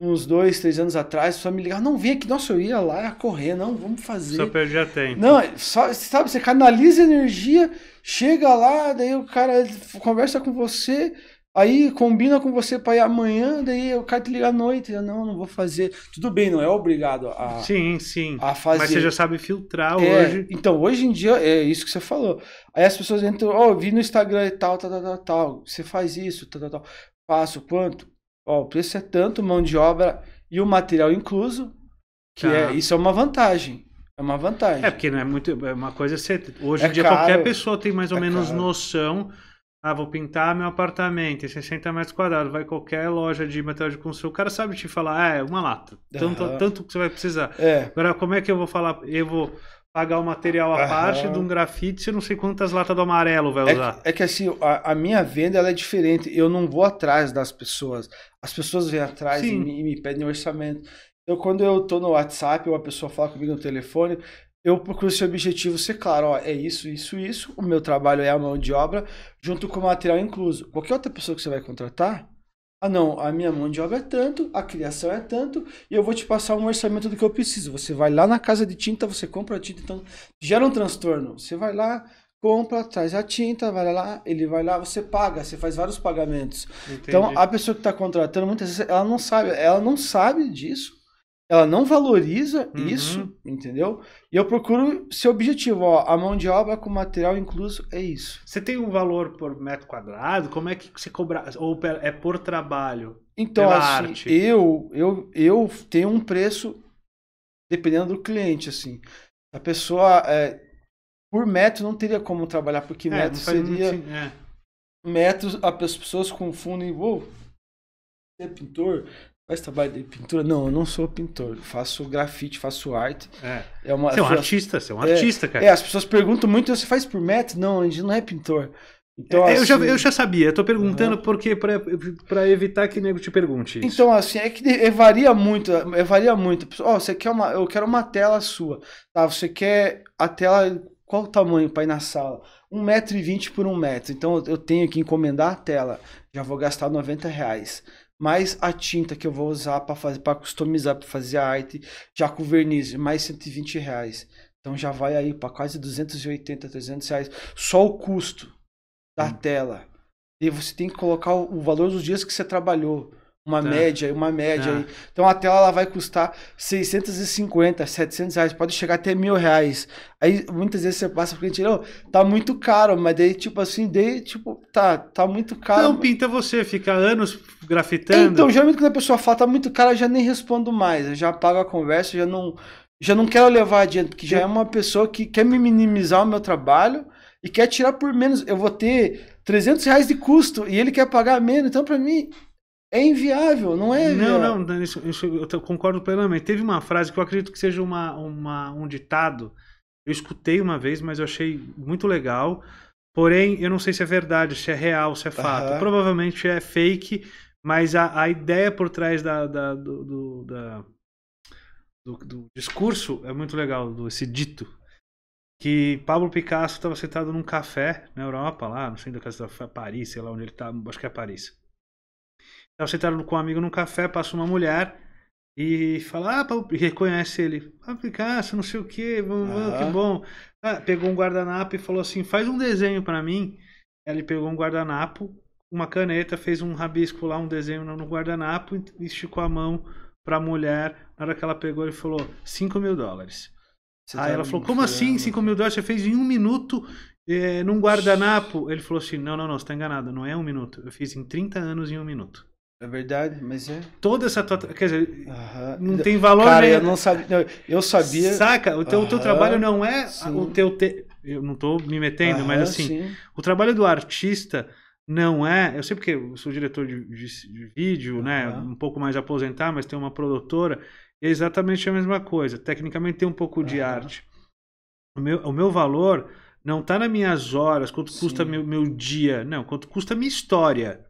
uns dois, três anos atrás, só me ligar, não, vem aqui, nossa, eu ia lá ia correr, não, vamos fazer. Só perdia tempo. Não, só, sabe, você canaliza energia, chega lá, daí o cara conversa com você, aí combina com você para ir amanhã, daí o cara te liga à noite, eu, não, não vou fazer. Tudo bem, não é obrigado a Sim, sim. a fazer. Mas você já sabe filtrar é, hoje. Então, hoje em dia é isso que você falou. Aí as pessoas entram, ó, oh, vi no Instagram e tal, tal, tal, tal, tal. Você faz isso, tal, tal, tal. Faço quanto? Ó, o preço é tanto, mão de obra e o material incluso, que é, tá. é isso é uma vantagem. É uma vantagem. É, porque não é muito. É uma coisa certa. Hoje é em é dia caro, qualquer pessoa tem mais ou é menos caro. noção. Ah, vou pintar meu apartamento em 60 metros quadrados. Vai qualquer loja de material de construção. O cara sabe te falar, ah, é uma lata. Tanto, uhum. tanto que você vai precisar. É. Agora, como é que eu vou falar? Eu vou pagar o material à parte de um grafite, você não sei quantas latas do amarelo vai é usar. É, é que assim, a, a, minha venda ela é diferente. Eu não vou atrás das pessoas. As pessoas vêm atrás e me, e me, pedem orçamento. Então quando eu tô no WhatsApp, uma pessoa fala comigo no telefone, eu procuro esse objetivo ser claro, ó, é isso, isso, isso, o meu trabalho é a mão de obra, junto com o material incluso. Qualquer outra pessoa que você vai contratar, ah, não, a minha mão de obra é tanto, a criação é tanto, e eu vou te passar um orçamento do que eu preciso. Você vai lá na casa de tinta, você compra a tinta, então gera um transtorno. Você vai lá, compra, traz a tinta, vai lá, ele vai lá, você paga, você faz vários pagamentos. Então, Entendi. Então a pessoa que está contratando, muitas vezes, ela não sabe, ela não sabe disso ela não valoriza uhum. isso, entendeu? E eu procuro ser objetivo, ó, a mão de obra com material incluso é isso. Você tem um valor por metro quadrado? Como é que você cobra ou é por trabalho? Então, assim, arte? eu eu eu tenho um preço dependendo do cliente, assim. A pessoa é, por metro não teria como trabalhar porque é, metro seria muito, é. metros as pessoas confundem, vou oh, ser pintor, Faz trabalho de pintura? Não, eu não sou pintor. Faço grafite, faço arte. É, é uma, você é um artista, você é um é. artista, cara. É, as pessoas perguntam muito, você faz por meta? Não, a gente não é pintor. Então, é, assim, eu, já, assim- eu já sabia, eu tô perguntando uhum. porque para evitar que o nego te pergunte. Isso. Então, assim, é que é, varia muito, é, varia muito. Ó, oh, você quer uma. Eu quero uma tela sua. Tá, você quer a tela. Qual o tamanho para ir na sala? 1,20m por 1 metro. Então eu tenho que encomendar a tela. Já vou gastar 90 reais mais a tinta que eu vou usar para fazer para customizar, para fazer a arte, já com verniz, mais 120 reais. Então já vai aí para quase 280, 300 reais. Só o custo da hum. tela. E você tem que colocar o valor dos dias que você trabalhou. Uma tá. média, uma média tá. aí. Então a tela ela vai custar 650, 700 reais, pode chegar até mil reais. Aí muitas vezes você passa a cliente, não, tá muito caro, mas daí tipo assim, daí tipo, tá, tá muito caro. Não pinta você, fica anos grafitando. Então, geralmente quando a pessoa fala, tá muito caro, eu já nem respondo mais, eu já apago a conversa, já não, já não quero levar adiante, porque já é uma pessoa que quer me minimizar o meu trabalho e quer tirar por menos. Eu vou ter 300 reais de custo e ele quer pagar menos, então para mim é inviável, não é? Não, não, isso, isso, eu concordo plenamente. Teve uma frase que eu acredito que seja uma, uma, um ditado. Eu escutei uma vez, mas eu achei muito legal. Porém, eu não sei se é verdade, se é real, se é fato. Uhum. Provavelmente é fake, mas a, a ideia por trás da, da, do, do, da do, do, discurso é muito legal, do, esse dito. Que Pablo Picasso estava sentado num café na Europa, lá, não sei da casa da Paris, sei lá onde ele está, acho que é Paris. Estava sentado com um amigo num café, passa uma mulher e fala, ah, e reconhece ele. Ah, Picasso, não sei o que, ah. que bom. Ah, pegou um guardanapo e falou assim, faz um desenho para mim. Ele pegou um guardanapo, uma caneta, fez um rabisco lá, um desenho no guardanapo e esticou a mão para a mulher. Na hora que ela pegou, ele falou, 5 mil dólares. Você Aí tá ela falou, como assim 5 mil dólares? Você fez em um minuto é, num guardanapo. Ele falou assim, não, não, não, você tá enganado, não é um minuto. Eu fiz em 30 anos em um minuto. É verdade, mas é. Toda essa tua. Quer dizer, não tem valor Cara, mesmo. eu não sabia. eu sabia. Saca? O teu, teu trabalho não é sim. o teu. Te... Eu não estou me metendo, mas assim. Sim. O trabalho do artista não é. Eu sei porque eu sou diretor de, de, de vídeo, né? Um pouco mais aposentar, mas tem uma produtora. É exatamente a mesma coisa. Tecnicamente tem um pouco de arte. O meu, o meu valor não está nas minhas horas, quanto sim. custa meu, meu dia. Não, quanto custa a minha história.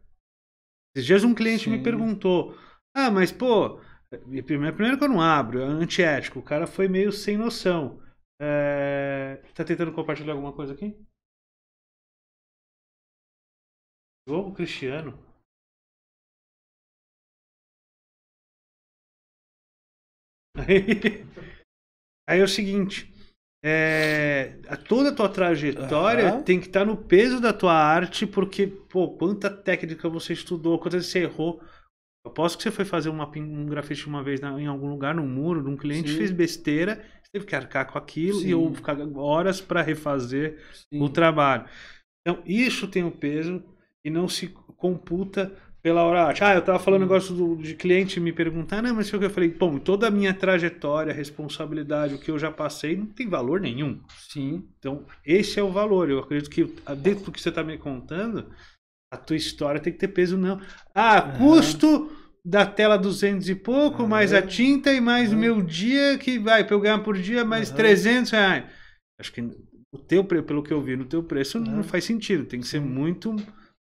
Esses dias um cliente Sim. me perguntou: Ah, mas pô, eh, primeiro, que eu não abro, é antiético. O cara foi meio sem noção. É... Tá tentando compartilhar alguma coisa aqui? Jogo Cristiano. Aí, aí é o seguinte é, toda a tua trajetória uhum. tem que estar tá no peso da tua arte, porque, pô, quanta técnica você estudou, quantas você errou. Aposto posso que você foi fazer uma, um grafite uma vez na, em algum lugar, num muro, de um cliente, Sim. fez besteira, teve que arcar com aquilo Sim. e ou ficar horas para refazer Sim. o trabalho. Então, isso tem um peso e não se computa pela hora, ah, eu tava falando um negócio do, de cliente me perguntar, né, mas o que eu falei, bom, toda a minha trajetória, responsabilidade, o que eu já passei, não tem valor nenhum. Sim. Então, esse é o valor. Eu acredito que ah, dentro do que você tá me contando, a tua história tem que ter peso não. Ah, uhum. custo da tela 200 e pouco, uhum. mais a tinta e mais uhum. o meu dia que vai pra eu ganhar por dia mais uhum. 300 reais. Acho que o teu pelo que eu vi no teu preço não faz sentido. Tem que ser muito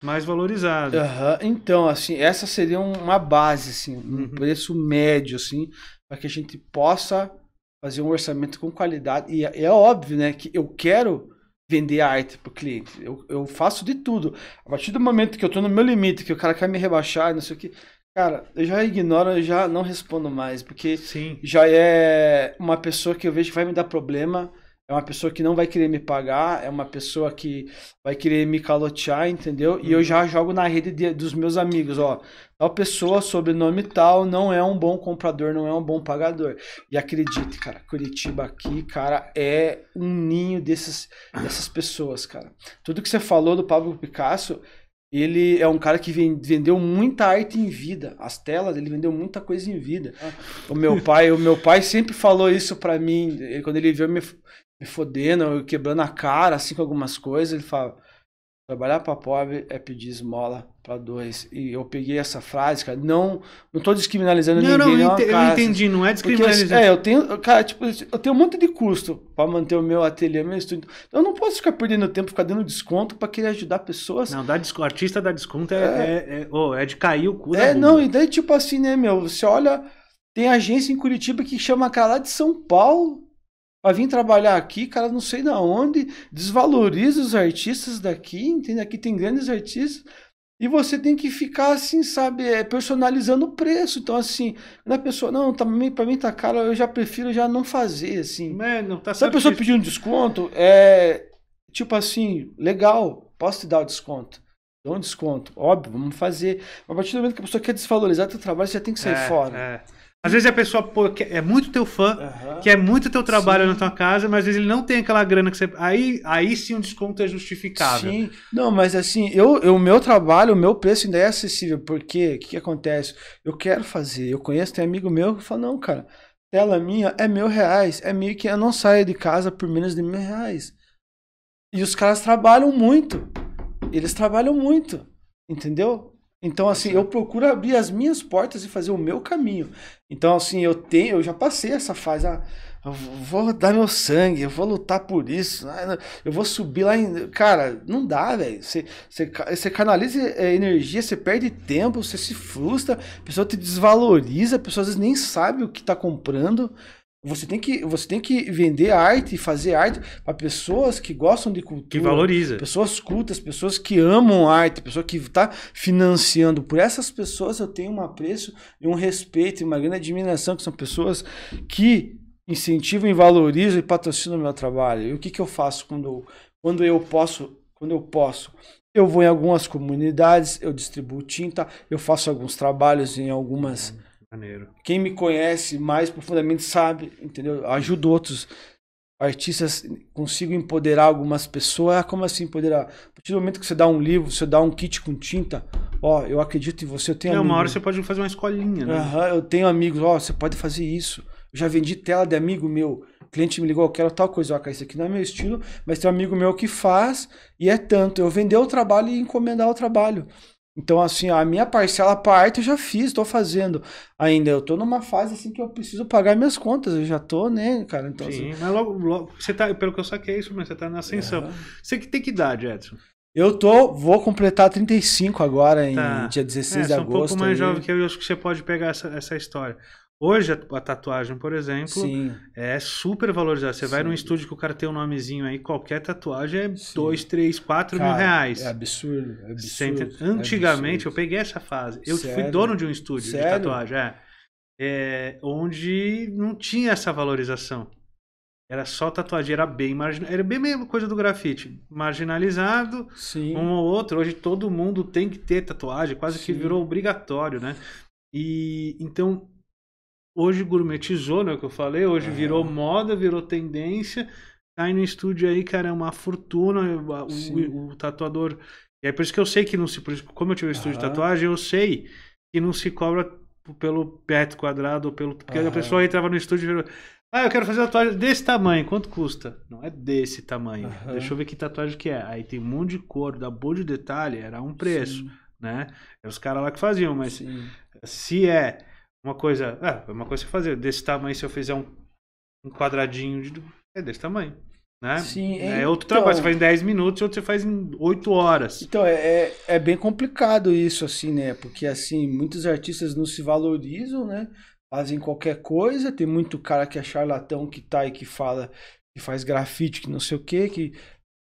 mais valorizado. Uhum. Então, assim, essa seria uma base, assim, um uhum. preço médio, assim, para que a gente possa fazer um orçamento com qualidade. E é, é óbvio, né, que eu quero vender arte para o cliente. Eu, eu faço de tudo. A partir do momento que eu estou no meu limite, que o cara quer me rebaixar, não sei o que, cara, eu já ignoro, eu já não respondo mais, porque Sim. já é uma pessoa que eu vejo que vai me dar problema é uma pessoa que não vai querer me pagar, é uma pessoa que vai querer me calotear, entendeu? Uhum. E eu uhum. já jogo na rede de, dos meus amigos, ó. Tal pessoa, sobrenome tal, não é um bom comprador, não é um bom pagador. E acredite, cara, Curitiba aqui, cara, é um ninho desses, dessas pessoas, cara. Tudo que você falou do Pablo Picasso, ele é um cara que vendeu muita arte em vida. As telas, ele vendeu muita coisa em vida. Ah. O meu pai, o meu pai sempre falou isso para mim. Quando ele viu, me, me fodendo, eu quebrando a cara, assim, com algumas coisas. Ele fala, trabalhar para pobre é pedir esmola para dois. E eu peguei essa frase, cara, não, não tô descriminalizando não, ninguém. Não, não, eu casa, entendi, não é descriminalizando. É, eu tenho, cara, tipo, eu tenho um monte de custo para manter o meu ateliê, meu estúdio. Então eu não posso ficar perdendo tempo, ficar dando desconto para querer ajudar pessoas. Não, dá desconto, artista dá desconto é, é, é, oh, é de cair o cu É, não, e daí tipo assim, né, meu, você olha, tem agência em Curitiba que chama cara lá de São Paulo para vir trabalhar aqui, cara, não sei da onde, desvaloriza os artistas daqui, entende? Aqui tem grandes artistas. E você tem que ficar assim, sabe, é, personalizando o preço. Então, assim, na pessoa, não, tá, pra mim tá caro, eu já prefiro já não fazer, assim. Mano, tá Se a pessoa pedir um desconto, é tipo assim, legal, posso te dar o desconto. Dou um desconto, óbvio, vamos fazer. Mas a partir do momento que a pessoa quer desvalorizar teu trabalho, você já tem que sair é, fora. É. Às vezes a pessoa pô, é muito teu fã, uhum. que é muito teu trabalho sim. na tua casa, mas às vezes ele não tem aquela grana que você. Aí, aí sim um desconto é justificável. Sim. Não, mas assim, eu, eu, o meu trabalho, o meu preço ainda é acessível, porque o que, que, acontece? Eu quero fazer, eu conheço, tem amigo meu que fala, não, cara, tela minha é mil reais, é mil que eu não saio de casa por menos de mil reais. E os caras trabalham muito. Eles trabalham muito. Entendeu? Então, assim, tá eu procuro abrir as minhas portas e fazer o meu caminho. Então, assim, eu tenho, eu já passei essa fase. Ah, eu vou dar meu sangue, eu vou lutar por isso, ah, eu vou subir lá em. Cara, não dá, velho. Você, você, você canaliza é, energia, você perde tempo, você se frustra, a pessoa te desvaloriza, a pessoa às vezes nem sabe o que tá comprando. Você tem que, você tem que vender arte e fazer arte para pessoas que gostam de cultura. Que valoriza. Pessoas cultas, pessoas que amam arte, pessoas que está financiando. Por essas pessoas eu tenho um apreço e um respeito e uma grande admiração, que são pessoas que incentivam e valorizam e patrocinam o meu trabalho. E o que, que eu faço quando, quando eu posso? Quando eu posso? Eu vou em algumas comunidades, eu distribuo tinta, eu faço alguns trabalhos em algumas Maneiro. Quem me conhece mais profundamente sabe, entendeu? Ajudo outros artistas, consigo empoderar algumas pessoas. Ah, como assim empoderar? A partir do momento que você dá um livro, você dá um kit com tinta, ó, eu acredito em você, eu tenho É, uma hora você pode fazer uma escolinha, né? eu tenho amigos, ó, você pode fazer isso. Eu já vendi tela de amigo meu. cliente me ligou, eu quero tal coisa, ó, isso aqui não é meu estilo, mas tem um amigo meu que faz e é tanto. Eu vender o trabalho e encomendar o trabalho. Então, assim, a minha parcela parte eu já fiz, estou fazendo ainda. Eu estou numa fase assim que eu preciso pagar minhas contas, eu já estou, né, cara? Então, assim Sim, assim... mas logo, logo, você tá, pelo que eu saquei, isso, mas você está na ascensão. É. Você que tem que idade, Edson? Eu tô, vou completar 35 agora, em tá. dia 16 é, de agosto. Você é um pouco mais aí. jovem que eu, eu acho que você pode pegar essa, essa história. Hoje, a, tatuagem, por exemplo, Sim. é super valorizada. Você Sim. vai num estúdio que o cara tem um nomezinho aí, qualquer tatuagem é 2, 3, 4 mil reais. É absurdo. É absurdo é Antigamente, é absurdo. eu peguei essa fase. Eu Sério? fui dono de um estúdio Sério? de tatuagem, é, é, onde não tinha essa valorização. Era só tatuagem, era bem marginal, era bem a mesma coisa do grafite, marginalizado, Sim. um ou outro. Hoje todo mundo tem que ter tatuagem, quase Sim. que virou obrigatório, né? E então hoje gourmetizou, né? O que eu falei, hoje é. virou moda, virou tendência. cai tá no estúdio aí, cara, é uma fortuna. É, o, o, o, tatuador. E é por isso que eu sei que não se. Como eu tive um estúdio de tatuagem, eu sei que não se cobra pelo metro quadrado ou pelo. Porque a pessoa entrava no estúdio e virou. Ah, eu quero fazer tatuagem desse tamanho. Quanto custa? Não é desse tamanho. Deixa eu ver que tatuagem que é. Aí tem um monte de cor, dá boa de detalhe, era um preço, Sim. né? É os caras lá que faziam, mas Sim. se é uma coisa, é, é, uma coisa que fazer, desse tamanho, se eu fizer um, um quadradinho, de, é desse tamanho. Né? Sim, é, é outro trabalho, você então- faz em 10 minutos, outro você faz em 8 horas. Então, é, é, é bem complicado isso, assim, né? Porque, assim, muitos artistas não se valorizam, né? Fazem qualquer coisa, tem muito cara que é charlatão que tá e que fala que faz grafite, que não sei o que, que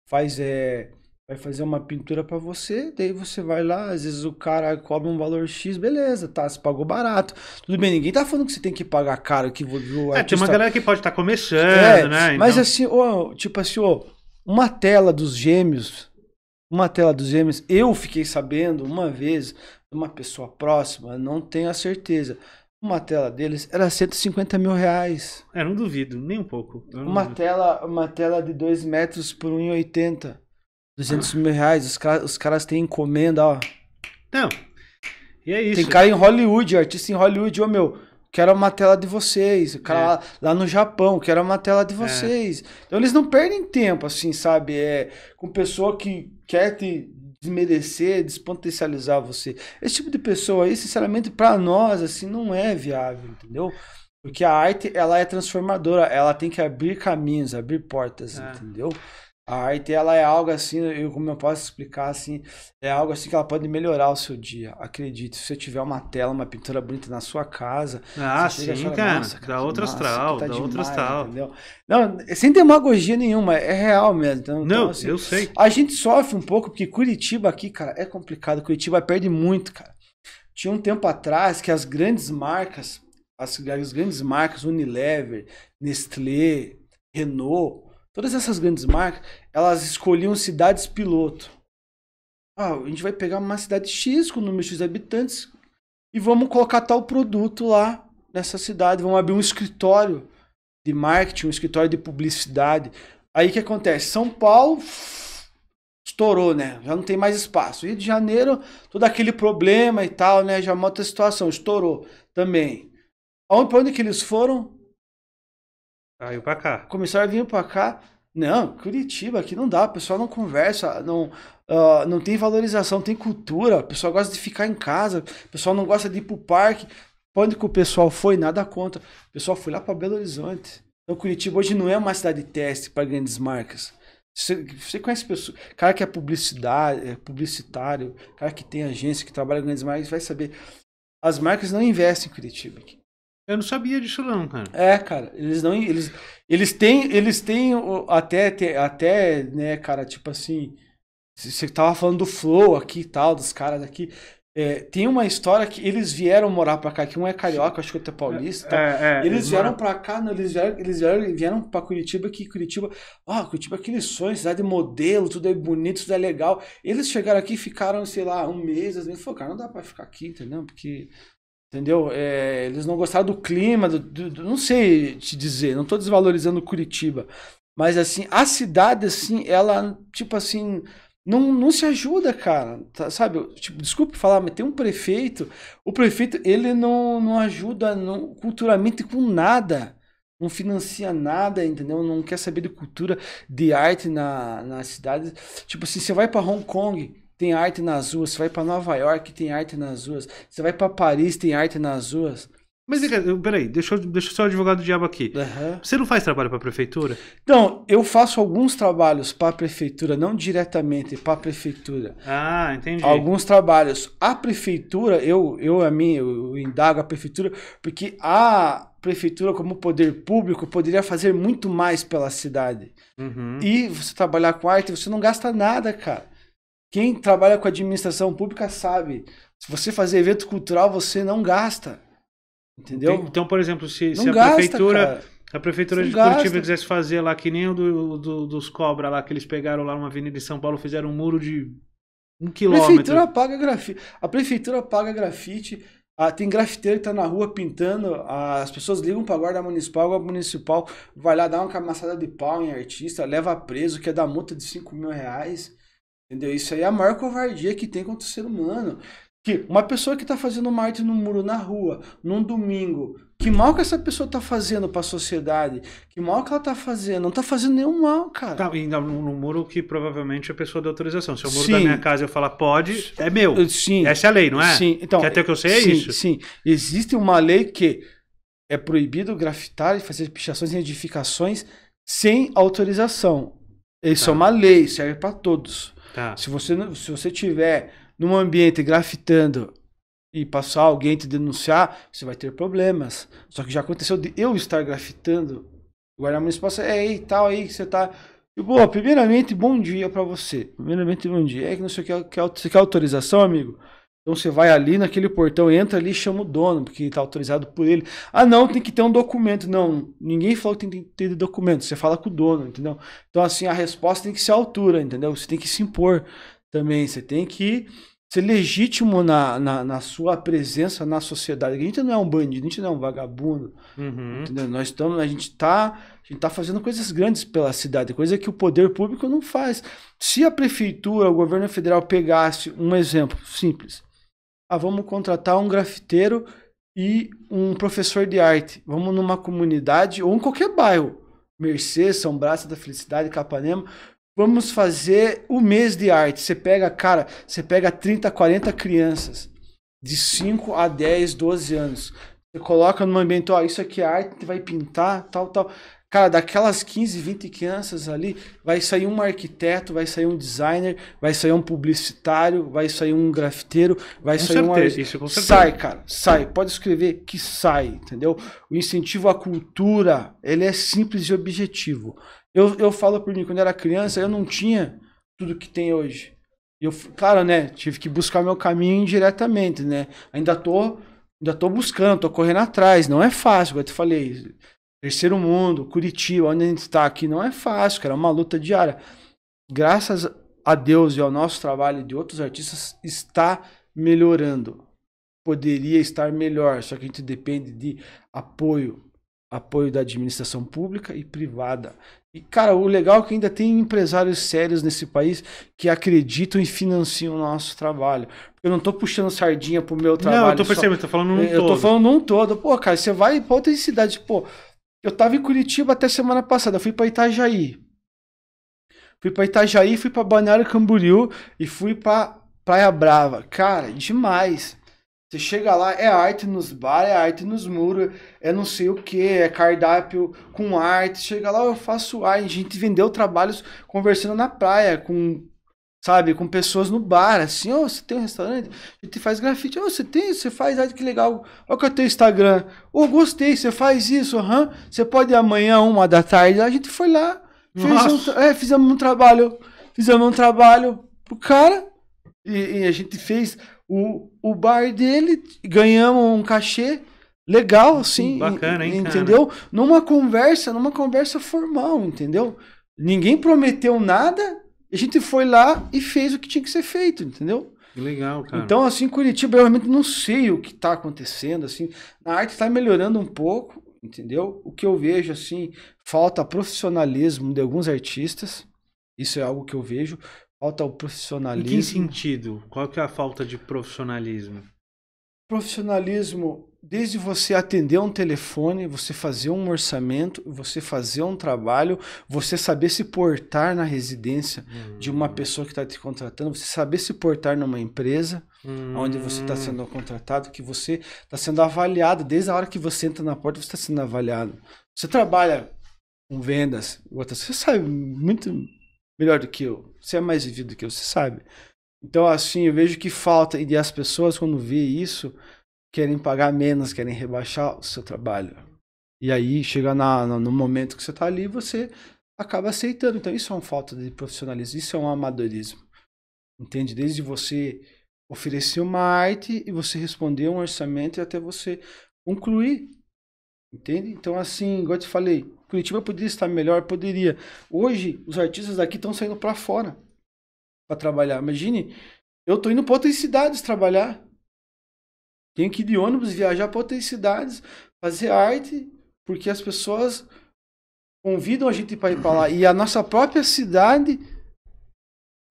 faz é, vai fazer uma pintura para você, daí você vai lá, às vezes o cara cobra um valor X, beleza, tá, você pagou barato. Tudo bem, ninguém tá falando que você tem que pagar caro, que o artista... É, tem uma galera que pode estar tá começando, é, né? Mas então... assim, oh, tipo assim, oh, uma tela dos gêmeos, uma tela dos gêmeos, eu fiquei sabendo uma vez, de uma pessoa próxima, não tenho a certeza, uma tela deles era 150 mil reais. É, não duvido, nem um pouco. Uma tela, uma tela de 2 metros por 1,80 200 mil reais, os, car os caras têm encomenda, ó. Não. E é isso. Tem cara em Hollywood, artista em Hollywood, ô meu, quero uma tela de vocês. O cara é. lá, lá, no Japão, quero uma tela de é. vocês. É. Então eles não perdem tempo, assim, sabe? É, com pessoa que quer te desmerecer, despotencializar você. Esse tipo de pessoa aí, sinceramente, para nós, assim, não é viável, entendeu? Porque a arte, ela é transformadora, ela tem que abrir caminhos, abrir portas, é. entendeu? A arte, ela é algo assim, eu, como eu posso explicar, assim, é algo assim que ela pode melhorar o seu dia. Acredite, se você tiver uma tela, uma pintura bonita na sua casa... Ah, sim, cara, cara, dá outro astral, tá dá outro astral. Não, sem demagogia nenhuma, é real mesmo. Então, então Não, então, assim, eu sei. A gente sofre um pouco, porque Curitiba aqui, cara, é complicado. Curitiba perde muito, cara. Tinha um tempo atrás que as grandes marcas, as, as grandes marcas, Unilever, Nestlé, Renault Todas essas grandes marcas, elas escolhiam cidades piloto. Ah, a gente vai pegar uma cidade X com número X de habitantes e vamos colocar tal produto lá nessa cidade, vamos abrir um escritório de marketing, um escritório de publicidade. Aí o que acontece? São Paulo estourou, né? Já não tem mais espaço. Rio de Janeiro, todo aquele problema e tal, né? Já monta a situação, estourou também. Para onde que eles foram? Aí pra cá. Começaram a vir pra cá. Não, Curitiba, aqui não dá, o pessoal não conversa, não, uh, não tem valorização, tem cultura, o pessoal gosta de ficar em casa, o pessoal não gosta de ir pro parque. Quando que o pessoal foi, nada contra. O pessoal foi lá para Belo Horizonte. Então Curitiba hoje não é uma cidade teste para grandes marcas. Você, você, conhece pessoas, cara que é publicidade, é publicitário, cara que tem agência, que trabalha com grandes marcas, vai saber. As marcas não investem em Curitiba. Aqui. Eu não sabia disso não, cara. É, cara, eles não eles eles têm eles têm até até né, cara, tipo assim, você tava falando do flow aqui e tal, dos caras aqui. É, tem uma história que eles vieram morar pra cá, que um é carioca, acho que outro é paulista. É, é, eles vieram moram... pra cá, não, eles vieram, eles vieram, vieram pra Curitiba, que Curitiba, ó, oh, Curitiba aqueles aquele sonho, cidade modelo, tudo é bonito, tudo é legal. Eles chegaram aqui ficaram, sei lá, um mês, assim, falaram, cara, não dá pra ficar aqui, entendeu? Porque Entendeu? É, eles não gostaram do clima, do, do, do, não sei te dizer, não estou desvalorizando Curitiba. Mas assim, a cidade, assim, ela, tipo assim, não, não se ajuda, cara. Tá, sabe? Tipo, desculpe falar, mas tem um prefeito. O prefeito, ele não, não ajuda não, culturalmente com nada. Não financia nada, entendeu? Não quer saber de cultura, de arte na, na cidade. Tipo assim, você vai para Hong Kong, tem arte nas ruas. Você vai para Nova York, tem arte nas ruas. Você vai para Paris, tem arte nas ruas. Mas peraí, deixa eu, deixa eu ser o advogado do diabo aqui. Uhum. Você não faz trabalho para a prefeitura? Então, eu faço alguns trabalhos para a prefeitura, não diretamente para a prefeitura. Ah, entendi. Alguns trabalhos. A prefeitura, eu, eu a mim, eu indago a prefeitura, porque a prefeitura, como poder público, poderia fazer muito mais pela cidade. Uhum. E você trabalhar com arte, você não gasta nada, cara. Quem trabalha com administração pública sabe. Se você fazer evento cultural, você não gasta. Entendeu? Então, por exemplo, se, se a gasta, prefeitura. Cara. A prefeitura de gasta. Curitiba quisesse fazer lá que nem o do, do, dos Cobra lá, que eles pegaram lá numa avenida de São Paulo, fizeram um muro de um quilômetro. A prefeitura paga grafite. A prefeitura paga grafite. Ah, tem grafiteiro que tá na rua pintando, ah, as pessoas ligam pra guarda municipal, a guarda municipal vai lá dar uma camaçada de pau em artista, leva preso, quer é dar multa de 5 mil reais. Entendeu? Isso aí é a maior covardia que tem contra o ser humano. Que uma pessoa que está fazendo uma arte no muro, na rua, num domingo, que mal que essa pessoa está fazendo para a sociedade? Que mal que ela está fazendo? Não está fazendo nenhum mal, cara. Tá, ainda no muro que provavelmente a é pessoa deu autorização. Se o muro sim. da minha casa eu falar pode, é meu. Eh, sim. Essa é a lei, não é? Sim. Então, Quer até que eu sei é sim, é isso? Sim. Existe uma lei que é proibido grafitar e fazer pichações em edificações sem autorização. Isso tá. é uma lei, serve para todos. Tá. Se, você, se você tiver num ambiente grafitando e passar alguém te denunciar, você vai ter problemas. Só que já aconteceu de eu estar grafitando, o guarda municipal é aí, tal aí que você tá. E, boa, primeiramente, bom dia para você. Primeiramente, bom dia. É que não sei o que, que você quer autorização, amigo? Então você vai ali naquele portão, entra ali e chama o dono, porque está autorizado por ele. Ah, não, tem que ter um documento. Não, ninguém falou que tem que ter documento. Você fala com o dono, entendeu? Então, assim, a resposta tem que ser à altura, entendeu? Você tem que se impor também. Você tem que ser legítimo na, na, na sua presença na sociedade. A gente não é um bandido, a gente não é um vagabundo. Uhum. Entendeu? Nós estamos, a gente está a gente está fazendo coisas grandes pela cidade, coisa que o poder público não faz. Se a prefeitura, o governo federal pegasse um exemplo simples, ah, vamos contratar um grafiteiro e um professor de arte. Vamos numa comunidade ou em qualquer bairro, Mercedes, São braço da Felicidade, Capanema, vamos fazer o mês de arte. Você pega, cara, você pega 30, 40 crianças de 5 a 10, 12 anos. Você coloca num ambiente, ó, isso aqui é arte, vai pintar, tal, tal. Cara, daquelas 15, 20 crianças ali, vai sair um arquiteto, vai sair um designer, vai sair um publicitário, vai sair um grafiteiro, vai com sair certeza, um. Isso, com certeza. Sai, cara, sai. Pode escrever que sai, entendeu? O incentivo à cultura, ele é simples e objetivo. Eu, eu falo por mim, quando eu era criança, eu não tinha tudo que tem hoje. Eu, claro, né? Tive que buscar meu caminho indiretamente, né? Ainda tô, ainda tô buscando, tô correndo atrás. Não é fácil, como eu te falei. Terceiro mundo, Curitiba, onde a gente está aqui, não é fácil, cara. É uma luta diária. Graças a Deus e ao nosso trabalho e de outros artistas, está melhorando. Poderia estar melhor, só que a gente depende de apoio. Apoio da administração pública e privada. E, cara, o legal é que ainda tem empresários sérios nesse país que acreditam e financiam o nosso trabalho. Eu não tô puxando sardinha pro meu trabalho. Não, eu tô percebendo, só... tô falando num eu todo. Eu tô falando num todo. Pô, cara, você vai pra outra cidade, pô. Eu tava em Curitiba até semana passada, fui para Itajaí. Fui para Itajaí, fui para Balneário Camboriú e fui para Praia Brava. Cara, demais. Você chega lá, é arte nos bares, é arte nos muros, é não sei o que, é cardápio com arte. Chega lá, eu faço arte. A gente vendeu trabalhos conversando na praia com sabe? Com pessoas no bar, assim, ó, oh, você tem um restaurante, a gente faz grafite, ó, oh, você tem, você faz, olha que legal, olha que é o teu Instagram, ou oh, gostei, você faz isso, aham, uhum. você pode ir amanhã, uma da tarde, a gente foi lá, fez um, é, fizemos um trabalho, fizemos um trabalho pro cara, e, e, a gente fez o, o bar dele, ganhamos um cachê, Legal, hum, assim. Bacana, hein, Entendeu? Cara? Numa conversa, numa conversa formal, entendeu? Ninguém prometeu nada, a gente foi lá e fez o que tinha que ser feito, entendeu? Que legal, cara. Então, assim, Curitiba, eu realmente não sei o que está acontecendo, assim. A arte está melhorando um pouco, entendeu? O que eu vejo, assim, falta profissionalismo de alguns artistas. Isso é algo que eu vejo. Falta o profissionalismo. Em que sentido? Qual que é a falta de profissionalismo? Profissionalismo Desde você atender um telefone, você fazer um orçamento, você fazer um trabalho, você saber se portar na residência hum. de uma hum. pessoa que está te contratando, você saber se portar numa empresa hum. onde você está sendo hum. contratado, que você está sendo avaliado. Desde a hora que você entra na porta, você está sendo avaliado. Você trabalha com vendas, você sabe muito melhor do que eu. Você é mais vivido do que eu, você sabe. Então, assim, eu vejo que falta, e as pessoas, quando vê isso, querem pagar menos, querem rebaixar o seu trabalho. E aí chega na, no momento que você está ali, você acaba aceitando. Então isso é uma falta de profissionalismo, isso é um amadorismo. Entende? Desde você oferecer uma arte e você responder um orçamento e até você concluir. Entende? Então assim, igual eu te falei, Curitiba poderia estar melhor, poderia. Hoje os artistas daqui estão saindo para fora para trabalhar. Imagine, eu estou indo para outras cidades trabalhar tem que ir de ônibus viajar para outras cidades, fazer arte, porque as pessoas convidam a gente para ir para lá. E a nossa própria cidade.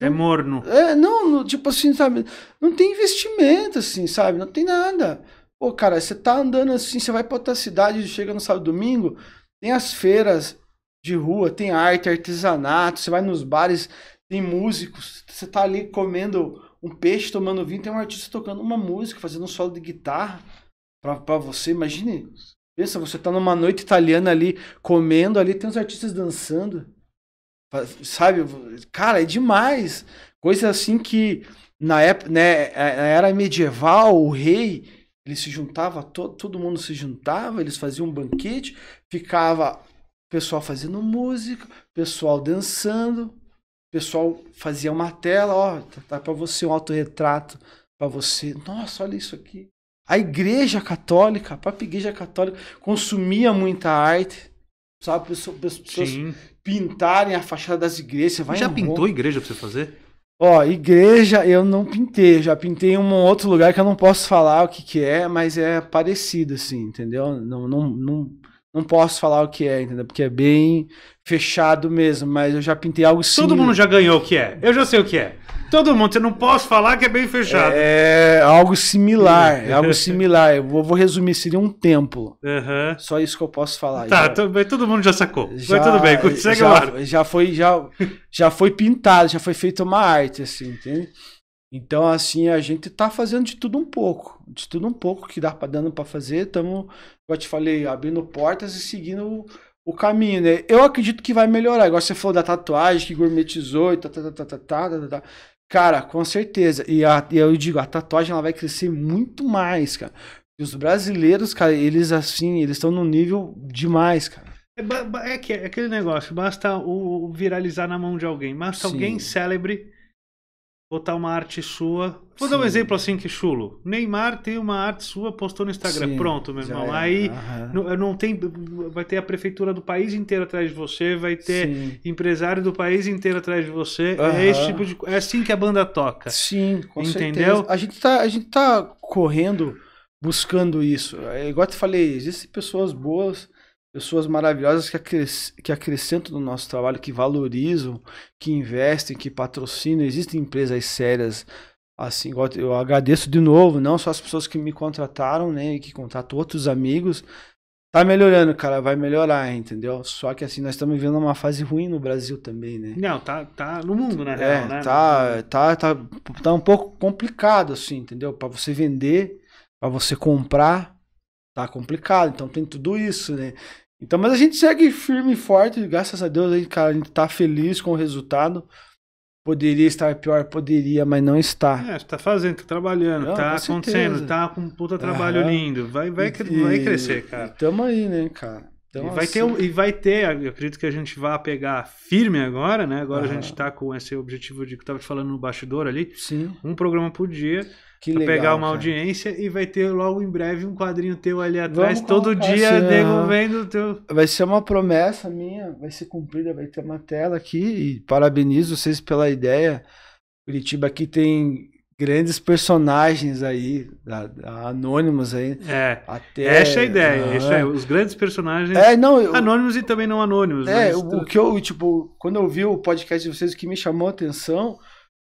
É morno. É, não, tipo assim, sabe? Não tem investimento, assim, sabe? Não tem nada. Pô, cara, você tá andando assim, você vai pra outra cidade, chega no sábado domingo, tem as feiras de rua, tem arte, artesanato, você vai nos bares, tem músicos, você tá ali comendo um peixe tomando vinho, tem um artista tocando uma música, fazendo um solo de guitarra para você. Imagine, pensa, você tá numa noite italiana ali, comendo ali, tem uns artistas dançando. Sabe? Cara, é demais. Coisa assim que na época, né, é, é, era medieval, o rei, ele se juntava, todo, todo mundo se juntava, eles faziam um banquete, ficava pessoal fazendo música, pessoal dançando pessoal fazia uma tela, ó, tá, tá para você um autorretrato, para você, nossa, olha isso aqui. A igreja católica, a própria igreja católica consumia muita arte, sabe, pessoas, pessoas pintarem a fachada das igrejas. Você vai já pintou igreja para você fazer? Ó, igreja eu não pintei, já pintei em um outro lugar que eu não posso falar o que que é, mas é parecido assim, entendeu? Não, não, não não posso falar o que é, entendeu? Porque é bem fechado mesmo, mas eu já pintei algo sim. Todo mundo já ganhou o que é. Eu já sei o que é. Todo mundo, você não posso falar que é bem fechado. É, é algo similar, é algo similar. Eu vou, vou resumir, seria um templo. Uhum. Só isso que eu posso falar. Tá, já, todo mundo já sacou. Já, tudo bem, consegue já, já foi, já, já foi pintado, já foi feita uma arte, assim, entende? Então, assim, a gente tá fazendo de tudo um pouco. De tudo um pouco que dá pra, dando para fazer. Estamos, como eu te falei, abrindo portas e seguindo o, o, caminho, né? Eu acredito que vai melhorar. Igual você falou da tatuagem, que gourmetizou e tá, tá, tá, tá, tá, tá, tá. tá, tá. Cara, com certeza. E, a, e eu digo, a tatuagem ela vai crescer muito mais, cara. E os brasileiros, cara, eles assim, eles estão num nível demais, cara. É, é, é aquele negócio, basta o, o viralizar na mão de alguém, basta Sim. alguém célebre botar uma arte sua. Vou Sim. dar um exemplo assim que chulo. Neymar tem uma arte sua, postou no Instagram. Sim, Pronto, meu irmão. É. Aí uhum. não, não, tem. Vai ter a prefeitura do país inteiro atrás de você, vai ter Sim. empresário do país inteiro atrás de você. Uhum. É esse tipo de. É assim que a banda toca. Sim, com Entendeu? Certeza. A gente tá, a gente tá correndo, buscando isso. É, igual eu te falei, existem pessoas boas pessoas maravilhosas que, acres, que acrescentam no nosso trabalho, que valorizam, que investem, que patrocinam. Existem empresas sérias assim. Eu agradeço de novo, não só as pessoas que me contrataram, né, e que contratam outros amigos. Tá melhorando, cara, vai melhorar, entendeu? Só que assim, nós estamos vivendo uma fase ruim no Brasil também, né? Não, tá, tá no mundo, na é, real, né? Tá, tá, tá, tá um pouco complicado, assim, entendeu? Para você vender, para você comprar, tá complicado. Então tem tudo isso, né? Então, mas a gente segue firme e forte, graças a Deus, a gente, cara, a gente tá feliz com o resultado. Poderia estar pior, poderia, mas não está. É, tá fazendo, tá trabalhando, não, tá acontecendo, certeza. tá com um puta trabalho Aham. lindo. Vai, vai, e, vai crescer, cara. E tamo aí, né, cara? Então, e, vai assim... ter, e vai ter, acredito que a gente vai pegar firme agora, né? Agora Aham. a gente tá com esse objetivo de que eu tava te falando no bastidor ali. Sim. Um programa por dia. Que legal, pegar uma cara. audiência e vai ter logo em breve um quadrinho teu ali atrás, todo dia assim, é devolvendo o teu. Vai ser uma promessa minha, vai ser cumprida, vai ter uma tela aqui. E parabenizo vocês pela ideia. Curitiba aqui tem grandes personagens aí, da, da Anônimos aí. É. Até, essa é a ideia. Uh, essa é, os grandes personagens. É, não, eu, anônimos e também não anônimos. É, o, o que eu, tipo, quando eu vi o podcast de vocês, o que me chamou a atenção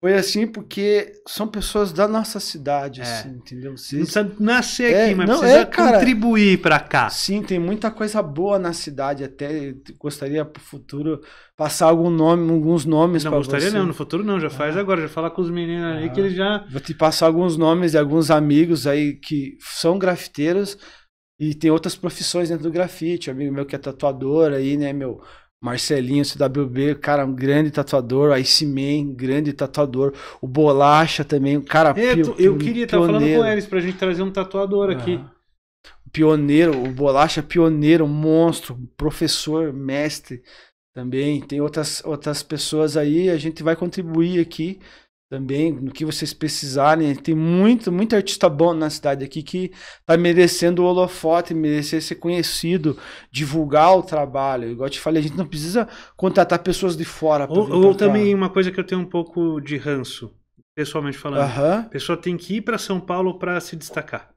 foi assim porque são pessoas da nossa cidade, é. assim, entendeu? Não precisa nascer é, aqui, mas não, precisa é, cara, contribuir para cá. Sim, tem muita coisa boa na cidade. Até gostaria pro futuro passar algum nome, alguns nomes para você. Não gostaria não, no futuro não, já ah. faz agora, já fala com os meninos aí que ah. eles já... Vou te passar alguns nomes de alguns amigos aí que são grafiteiros e tem outras profissões dentro do grafite. Um amigo meu que é tatuador aí, né, meu... Marcelinho, CWB, cara, um grande tatuador. Ice Man, grande tatuador. O Bolacha também, um cara é, pio, Eu queria estar tá falando com eles pra gente trazer um tatuador ah. aqui. Pioneiro, o Bolacha, pioneiro, monstro, professor, mestre também. Tem outras, outras pessoas aí, a gente vai contribuir aqui também, no que vocês precisarem. Tem muito, muito artista bom na cidade aqui que tá merecendo o holofote, merecer ser conhecido, divulgar o trabalho. Igual eu te falei, a gente não precisa contratar pessoas de fora. Ou, ou também uma coisa que eu tenho um pouco de ranço, pessoalmente falando. A pessoa tem que ir para São Paulo para se destacar.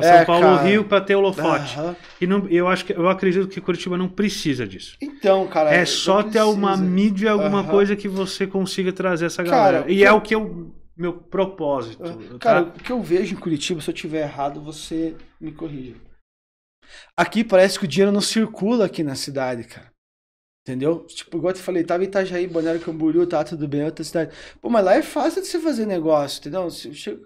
São é, Paulo cara. Rio para ter holofote. Uhum. E não, eu acho que eu acredito que Curitiba não precisa disso. Então, cara, é só ter uma mídia, alguma uhum. coisa que você consiga trazer essa galera. Cara, e é eu... é o que eu meu propósito. Uhum. Tá? Cara, o que eu vejo em Curitiba, se eu tiver errado, você me corrija. Aqui parece que o dinheiro não circula aqui na cidade, cara. Entendeu? Tipo, igual eu te falei, tava em Itajaí, Balneário Camboriú, tá tudo bem, outra cidade. Pô, mas lá é fácil de você fazer negócio, entendeu? Se chega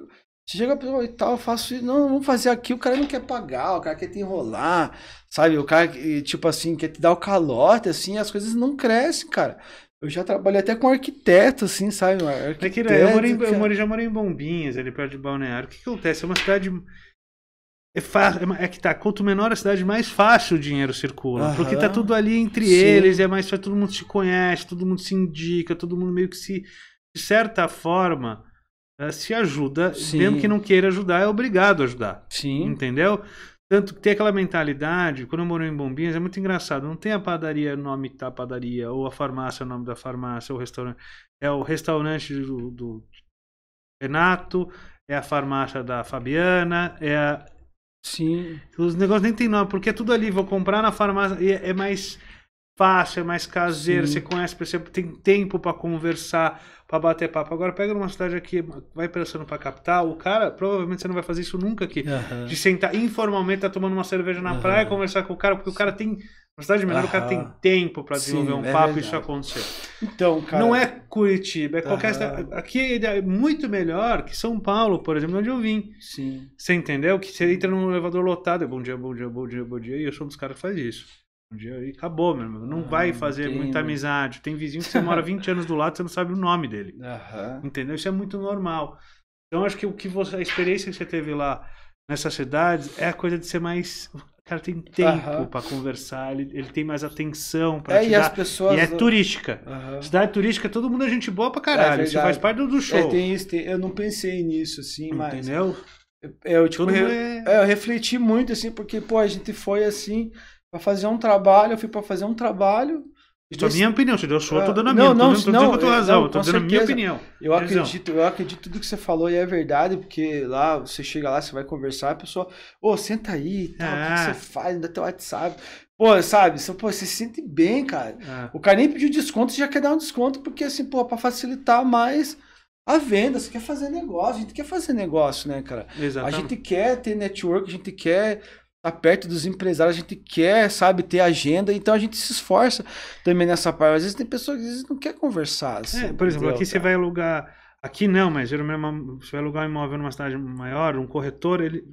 você chega e tal, eu faço isso. Não, vamos fazer aqui. O cara não quer pagar, o cara quer te enrolar, sabe? O cara, tipo assim, quer te dar o calote, assim, as coisas não crescem, cara. Eu já trabalhei até com arquiteto, assim, sabe? É arquiteto, eu, morei, eu morei, já morei em Bombinhas, ali perto de Balneário. O que, que acontece? É uma cidade. É, fácil, é, é que tá, quanto menor a cidade, mais fácil o dinheiro circula. Aham. Porque tá tudo ali entre Sim. eles, é mais fácil, todo mundo se conhece, todo mundo se indica, todo mundo meio que se. De certa forma, eh, se ajuda, mesmo que não queira ajudar, é obrigado a ajudar. Sim. Entendeu? Tanto que tem aquela mentalidade, quando eu moro em Bombinhas, é muito engraçado. Não tem a padaria nome da padaria, ou a farmácia nome da farmácia, ou o restaurante. É o restaurante do, do Renato, é a farmácia da Fabiana, é a. Sim. Os negócios nem tem nome, porque é tudo ali. Vou comprar na farmácia. É, é mais fácil, é mais caseiro, Sim. você conhece, você tem tempo para conversar, para bater papo. Agora pega numa cidade aqui, vai pensando para capital, o cara, provavelmente você não vai fazer isso nunca aqui, uhum. de sentar informalmente, tá tomando uma cerveja na uhum. praia, conversar com o cara, porque o cara tem Na cidade menor, uhum. o cara tem tempo para desenvolver Sim, um é papo e isso acontecer. Então, cara. Não é Curitiba, é qualquer uhum. cidade. Aqui é muito melhor que São Paulo, por exemplo, onde eu vim. Sim. Você entendeu? Que você entra num elevador lotado, é bom dia, bom dia, bom dia, bom dia, e eu sou um dos caras que faz isso um dia e acabou, meu irmão. Não ah, vai fazer entendo. muita amizade. Tem vizinho que você mora 20 anos do lado, você não sabe o nome dele. Uhum. Entendeu? Isso é muito normal. Então acho que o que você, a experiência que você teve lá nessas cidades é a coisa de ser mais o cara tem tempo uhum. para conversar, ele, ele tem mais atenção para é, te e dar. As pessoas... E é turística. Uhum. Cidade turística, todo mundo é gente boa pra caralho. É isso faz parte do é, show. É, tem isso, tem... Eu não pensei nisso, assim, Entendeu? mas. Entendeu? Eu, eu, tipo, re... É, é... eu refleti muito, assim, porque, pô, a gente foi assim para fazer um trabalho, eu fui para fazer um trabalho. Isso é a minha opinião, se deu sua, eu tô dando a minha. Não, não, não, tô não, é, razão, tô dando a minha opinião. Eu acredito, eu acredito tudo que você falou e é verdade, porque lá você chega lá, você vai conversar, a pessoa, ô, oh, senta aí, tal, ah. o que, é. você faz, ainda teu WhatsApp. Pô, sabe, você, pô, você se sente bem, cara. Ah. O cara nem pediu desconto, você já quer dar um desconto, porque assim, pô, pra facilitar mais a venda, você quer fazer negócio, a gente quer fazer negócio, né, cara? Exatamente. A gente quer ter network, a gente quer tá perto dos empresários, a gente quer, sabe, ter agenda, então a gente se esforça também nessa parte. Às vezes tem pessoas que vezes, não quer conversar. Assim, é, por exemplo, aqui você vai alugar. Aqui não, mas geralmente é você vai alugar um imóvel numa cidade maior, um corretor, ele.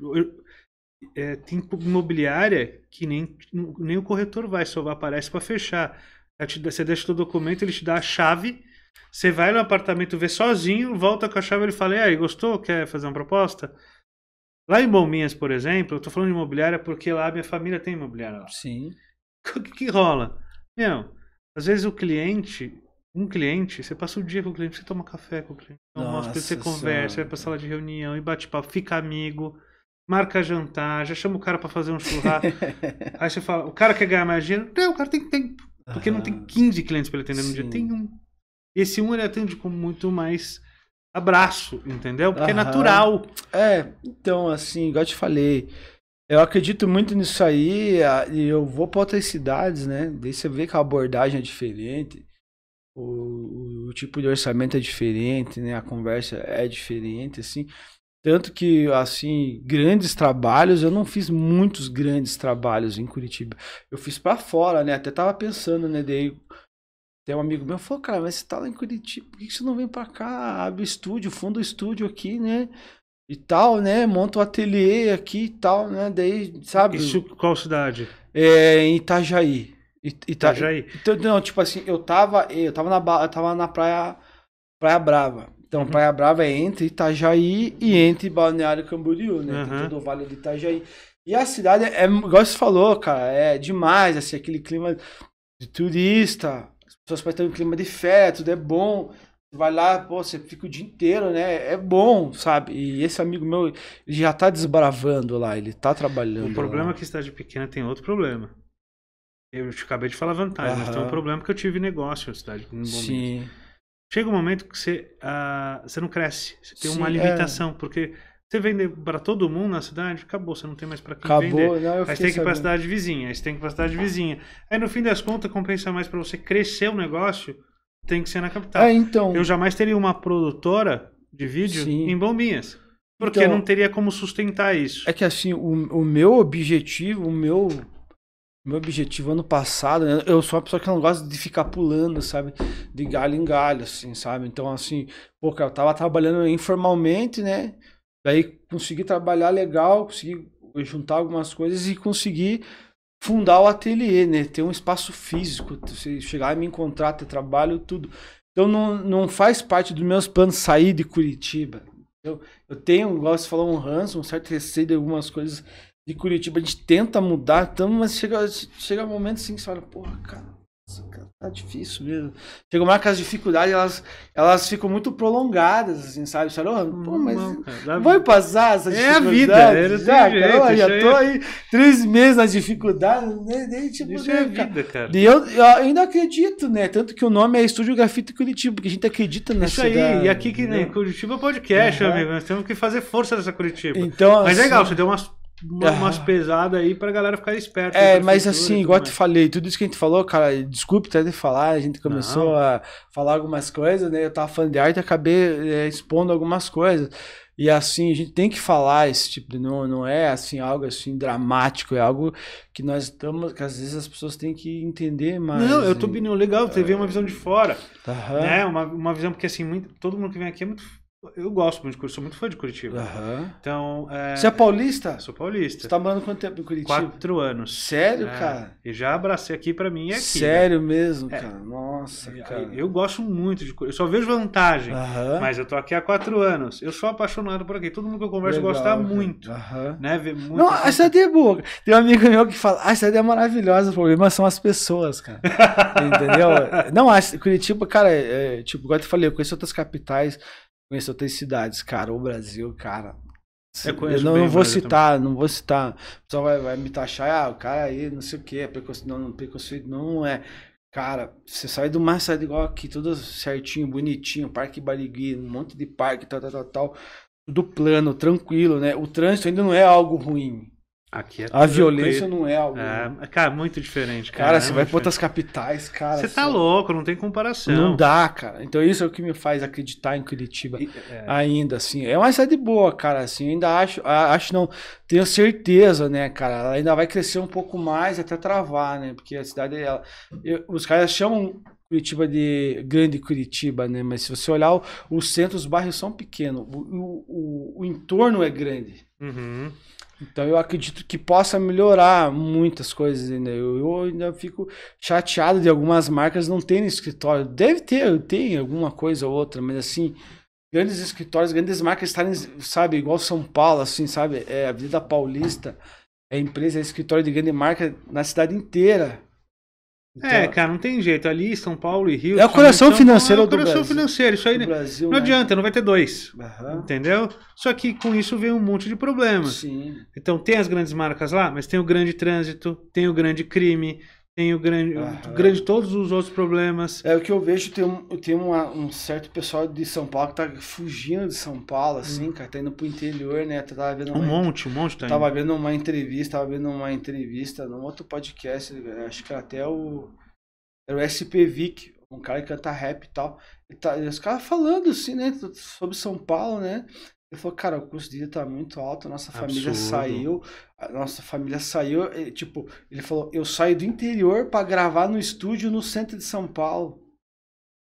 É, tem imobiliária que nem, nem o corretor vai, só aparece para fechar. Você deixa o documento, ele te dá a chave. Você vai no apartamento ver sozinho, volta com a chave, ele fala: E aí, gostou? Quer fazer uma proposta? Lá em Bombinhas, por exemplo, eu estou falando de imobiliária porque lá minha família tem imobiliária lá. Sim. O que, que rola? Meu, às vezes o cliente um cliente, você passa o dia com o cliente, você toma café com o cliente, você conversa, vai vai pra sala de reunião e bate papo, fica amigo, marca jantar, já chama o cara para fazer um churrasco. Aí você fala, o cara quer ganhar mais dinheiro? Não, o cara tem tempo. Porque uhum. não tem 15 clientes para ele atender Sim. no dia, tem um. Esse um ele atende com muito mais abraço, entendeu? Porque é Aham. é natural. É, então, assim, igual eu te falei, eu acredito muito nisso aí e eu vou para outras cidades, né? Daí você vê que a abordagem é diferente, o, o, tipo de orçamento é diferente, né? A conversa é diferente, assim. Tanto que, assim, grandes trabalhos, eu não fiz muitos grandes trabalhos em Curitiba. Eu fiz para fora, né? Até tava pensando, né? Daí tem um amigo meu falou, cara, mas você tá lá em Curitiba, por que você não vem pra cá? Abre o estúdio, funda o estúdio aqui, né? E tal, né? Monta o um ateliê aqui e tal, né? Daí, sabe? Isso qual cidade? É, em Itajaí. Itajaí. Então, não, tipo assim, eu tava, eu tava na, eu tava na praia, praia Brava. Então, uhum. Praia Brava é entre Itajaí e entre Balneário Camboriú, né? Então, uhum. Tem todo o Vale de Itajaí. E a cidade, é, é, igual você falou, cara, é demais, assim, aquele clima de turista, seus pais estão um clima de fé, tudo é bom. vai lá, pô, você fica o dia inteiro, né? É bom, sabe? E esse amigo meu já tá desbravando lá, ele tá trabalhando. O problema lá. é que cidade pequena tem outro problema. Eu te acabei de falar vantagem, uhum. mas tem um problema que eu tive negócio na cidade. Um Sim. Chega um momento que você, uh, você não cresce, você tem Sim, uma é. limitação, é. porque você vende para todo mundo na cidade, acabou, você não tem mais para quem acabou, vender. Não, aí você tem que ir para a cidade vizinha, aí você tem que ir para a cidade vizinha. Aí no fim das contas compensa mais para você crescer o negócio, tem que ser na capital. É, então. Eu jamais teria uma produtora de vídeo Sim. em Bombinhas. Porque então, não teria como sustentar isso. É que assim, o, o meu objetivo, o meu meu objetivo ano passado, né? eu sou uma pessoa que não gosta de ficar pulando, sabe? De galho em galho, assim, sabe? Então, assim, pô, eu tava trabalhando informalmente, né? Daí consegui trabalhar legal, consegui juntar algumas coisas e consegui fundar o ateliê, né? Ter um espaço físico, você chegar e me encontrar, ter trabalho, tudo. Então não, não faz parte dos meus planos sair de Curitiba. Eu, eu tenho, igual você falou, um ranço, um certo receio de algumas coisas de Curitiba. A gente tenta mudar, então, mas chega, chega um momento assim que você fala, porra, cara, tá difícil mesmo. Chega uma que as dificuldades elas, elas ficam muito prolongadas, assim, sabe? Você olha, pô, mas não, vai passar essa é dificuldade? É a vida, é, já, ah, jeito, cara, já tô é aí três meses na dificuldade, nem, nem tipo, isso né, é vida, cara. E eu, eu, ainda acredito, né? Tanto que o nome é Estúdio Grafito Curitiba, porque a gente acredita nessa Isso aí, cidade, e aqui que né? Curitiba é podcast, uhum. amigo, nós temos que fazer força nessa Curitiba. Então, mas é assim, legal, você deu umas uma, umas ah. pesadas aí pra galera ficar esperta. É, mas assim, igual eu te falei, tudo isso que a gente falou, cara, desculpe até de falar, a gente começou Não. a falar algumas coisas, né? Eu tava falando de arte e acabei é, expondo algumas coisas. E assim, a gente tem que falar esse tipo de. Não, não é assim algo assim dramático, é algo que nós estamos. que às vezes as pessoas têm que entender mais. Não, eu tô bem né. legal, você é... vê uma visão de fora. Uhum. Né? Uma, uma visão, porque assim, muito, todo mundo que vem aqui é muito eu gosto muito de Curitiba, sou muito fã de Curitiba. Uhum. Então, é, Você é paulista? Sou paulista. Você tá morando quanto tempo em Curitiba? Quatro anos. Sério, é, cara? E já abracei aqui para mim aqui. Né? Sério né? mesmo, é. cara? Nossa, cara. Eu, eu, gosto muito de Curitiba. Eu só vejo vantagem. Uhum. Mas eu tô aqui há quatro anos. Eu sou apaixonado por aqui. Todo mundo que eu converso Legal, gosta cara. muito. Uhum. Né? Vê muito Não, a cidade é boa. Tem um amigo meu que fala, ah, a cidade é maravilhosa. O problema são as pessoas, cara. Entendeu? Não, a Curitiba, cara, é, é, tipo, igual eu te falei, eu conheço outras capitais Conheço outras cidades, cara. O Brasil, cara. Eu, não, não vou Brasil citar, também. não vou citar. O pessoal vai, vai me taxar, ah, o cara aí, não sei o quê, é preconceito, não, preconceito não é. Cara, você sai do mar, sai igual aqui, tudo certinho, bonitinho, Parque Barigui, um monte de parque, tal, tal, tal, tal. Tudo plano, tranquilo, né? O trânsito ainda não é algo ruim. Aqui é a violência não é algo. É, é, cara, muito diferente. Cara, cara é você vai para outras capitais, cara. Você assim, tá louco, não tem comparação. Não dá, cara. Então isso é o que me faz acreditar em Curitiba e, é. ainda, assim. É uma cidade boa, cara, assim. Ainda acho, acho não, tenho certeza, né, cara. Ela ainda vai crescer um pouco mais até travar, né? Porque a cidade, ela, os caras chamam Curitiba de grande Curitiba, né? Mas se você olhar o, o centro, os bairros são pequenos. O, o, o, o entorno é grande. Uhum. Então eu acredito que possa melhorar muitas coisas ainda. Eu, eu ainda fico chateado de algumas marcas não terem escritório. Deve ter, tem alguma coisa ou outra, mas assim, grandes escritórios, grandes marcas estarem, sabe, igual São Paulo, assim, sabe? É, a vida Paulista é empresa, é escritório de grande marca na cidade inteira. É, então, é, cara, não tem jeito. Ali, São Paulo e Rio. É o coração financeiro do Brasil. É o coração financeiro. Isso aí Brasil, não né? adianta, não vai ter dois. Uhum. Entendeu? Só que com isso vem um monte de problemas. Sim. Então tem as grandes marcas lá, mas tem o grande trânsito, tem o grande crime, tem o ah, grande, ah, é. grande todos os outros problemas. É o que eu vejo, tem, tem uma, um certo pessoal de São Paulo que tá fugindo de São Paulo, assim, hum. cara, tá indo pro interior, né? Tá, tava vendo um monte, um monte tá Tava vendo uma entrevista, tava vendo uma entrevista num outro podcast, é, acho que até o. Era o SP Vic, um cara que canta rap e tal. E tá, e os caras falando, assim, né? Sobre São Paulo, né? Ele falou, cara, o custo de vida tá muito alto, nossa família saiu, nossa família saiu, e, tipo, ele falou, eu saio do interior para gravar no estúdio no centro de São Paulo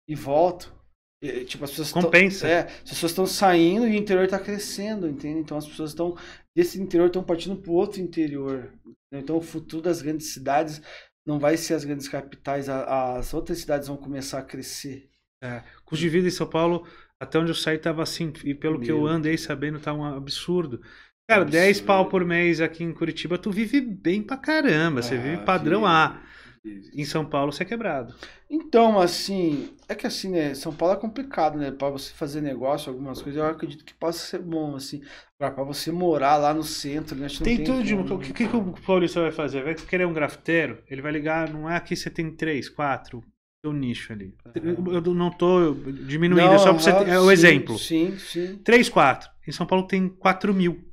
e volto. E, tipo, as pessoas Compensa. Tão, é, as pessoas estão saindo e o interior tá crescendo, entende? Então as pessoas estão desse interior estão partindo pro outro interior. Então o futuro das grandes cidades não vai ser as grandes capitais, a, as outras cidades vão começar a crescer. É, custo de vida em São Paulo até onde eu saí tava assim, e pelo Meu. que eu andei sabendo, tá um absurdo. Cara, absurdo. 10 pau por mês aqui em Curitiba, tu vive bem pra caramba. Ah, você vive padrão que... A. Em São Paulo você é quebrado. Então, assim, é que assim, né? São Paulo é complicado, né? Pra você fazer negócio, algumas coisas, eu acredito que possa ser bom, assim. Agora, pra você morar lá no centro, né? Tem, tem, tudo de. O que, que o paulista vai fazer? Vai querer um grafiteiro? Ele vai ligar, não é aqui você tem três, quatro, teu nicho ali. Eu não tô diminuindo, não, é só você ter, é o exemplo. Sim, sim. 3, 4. Em São Paulo tem 4 mil.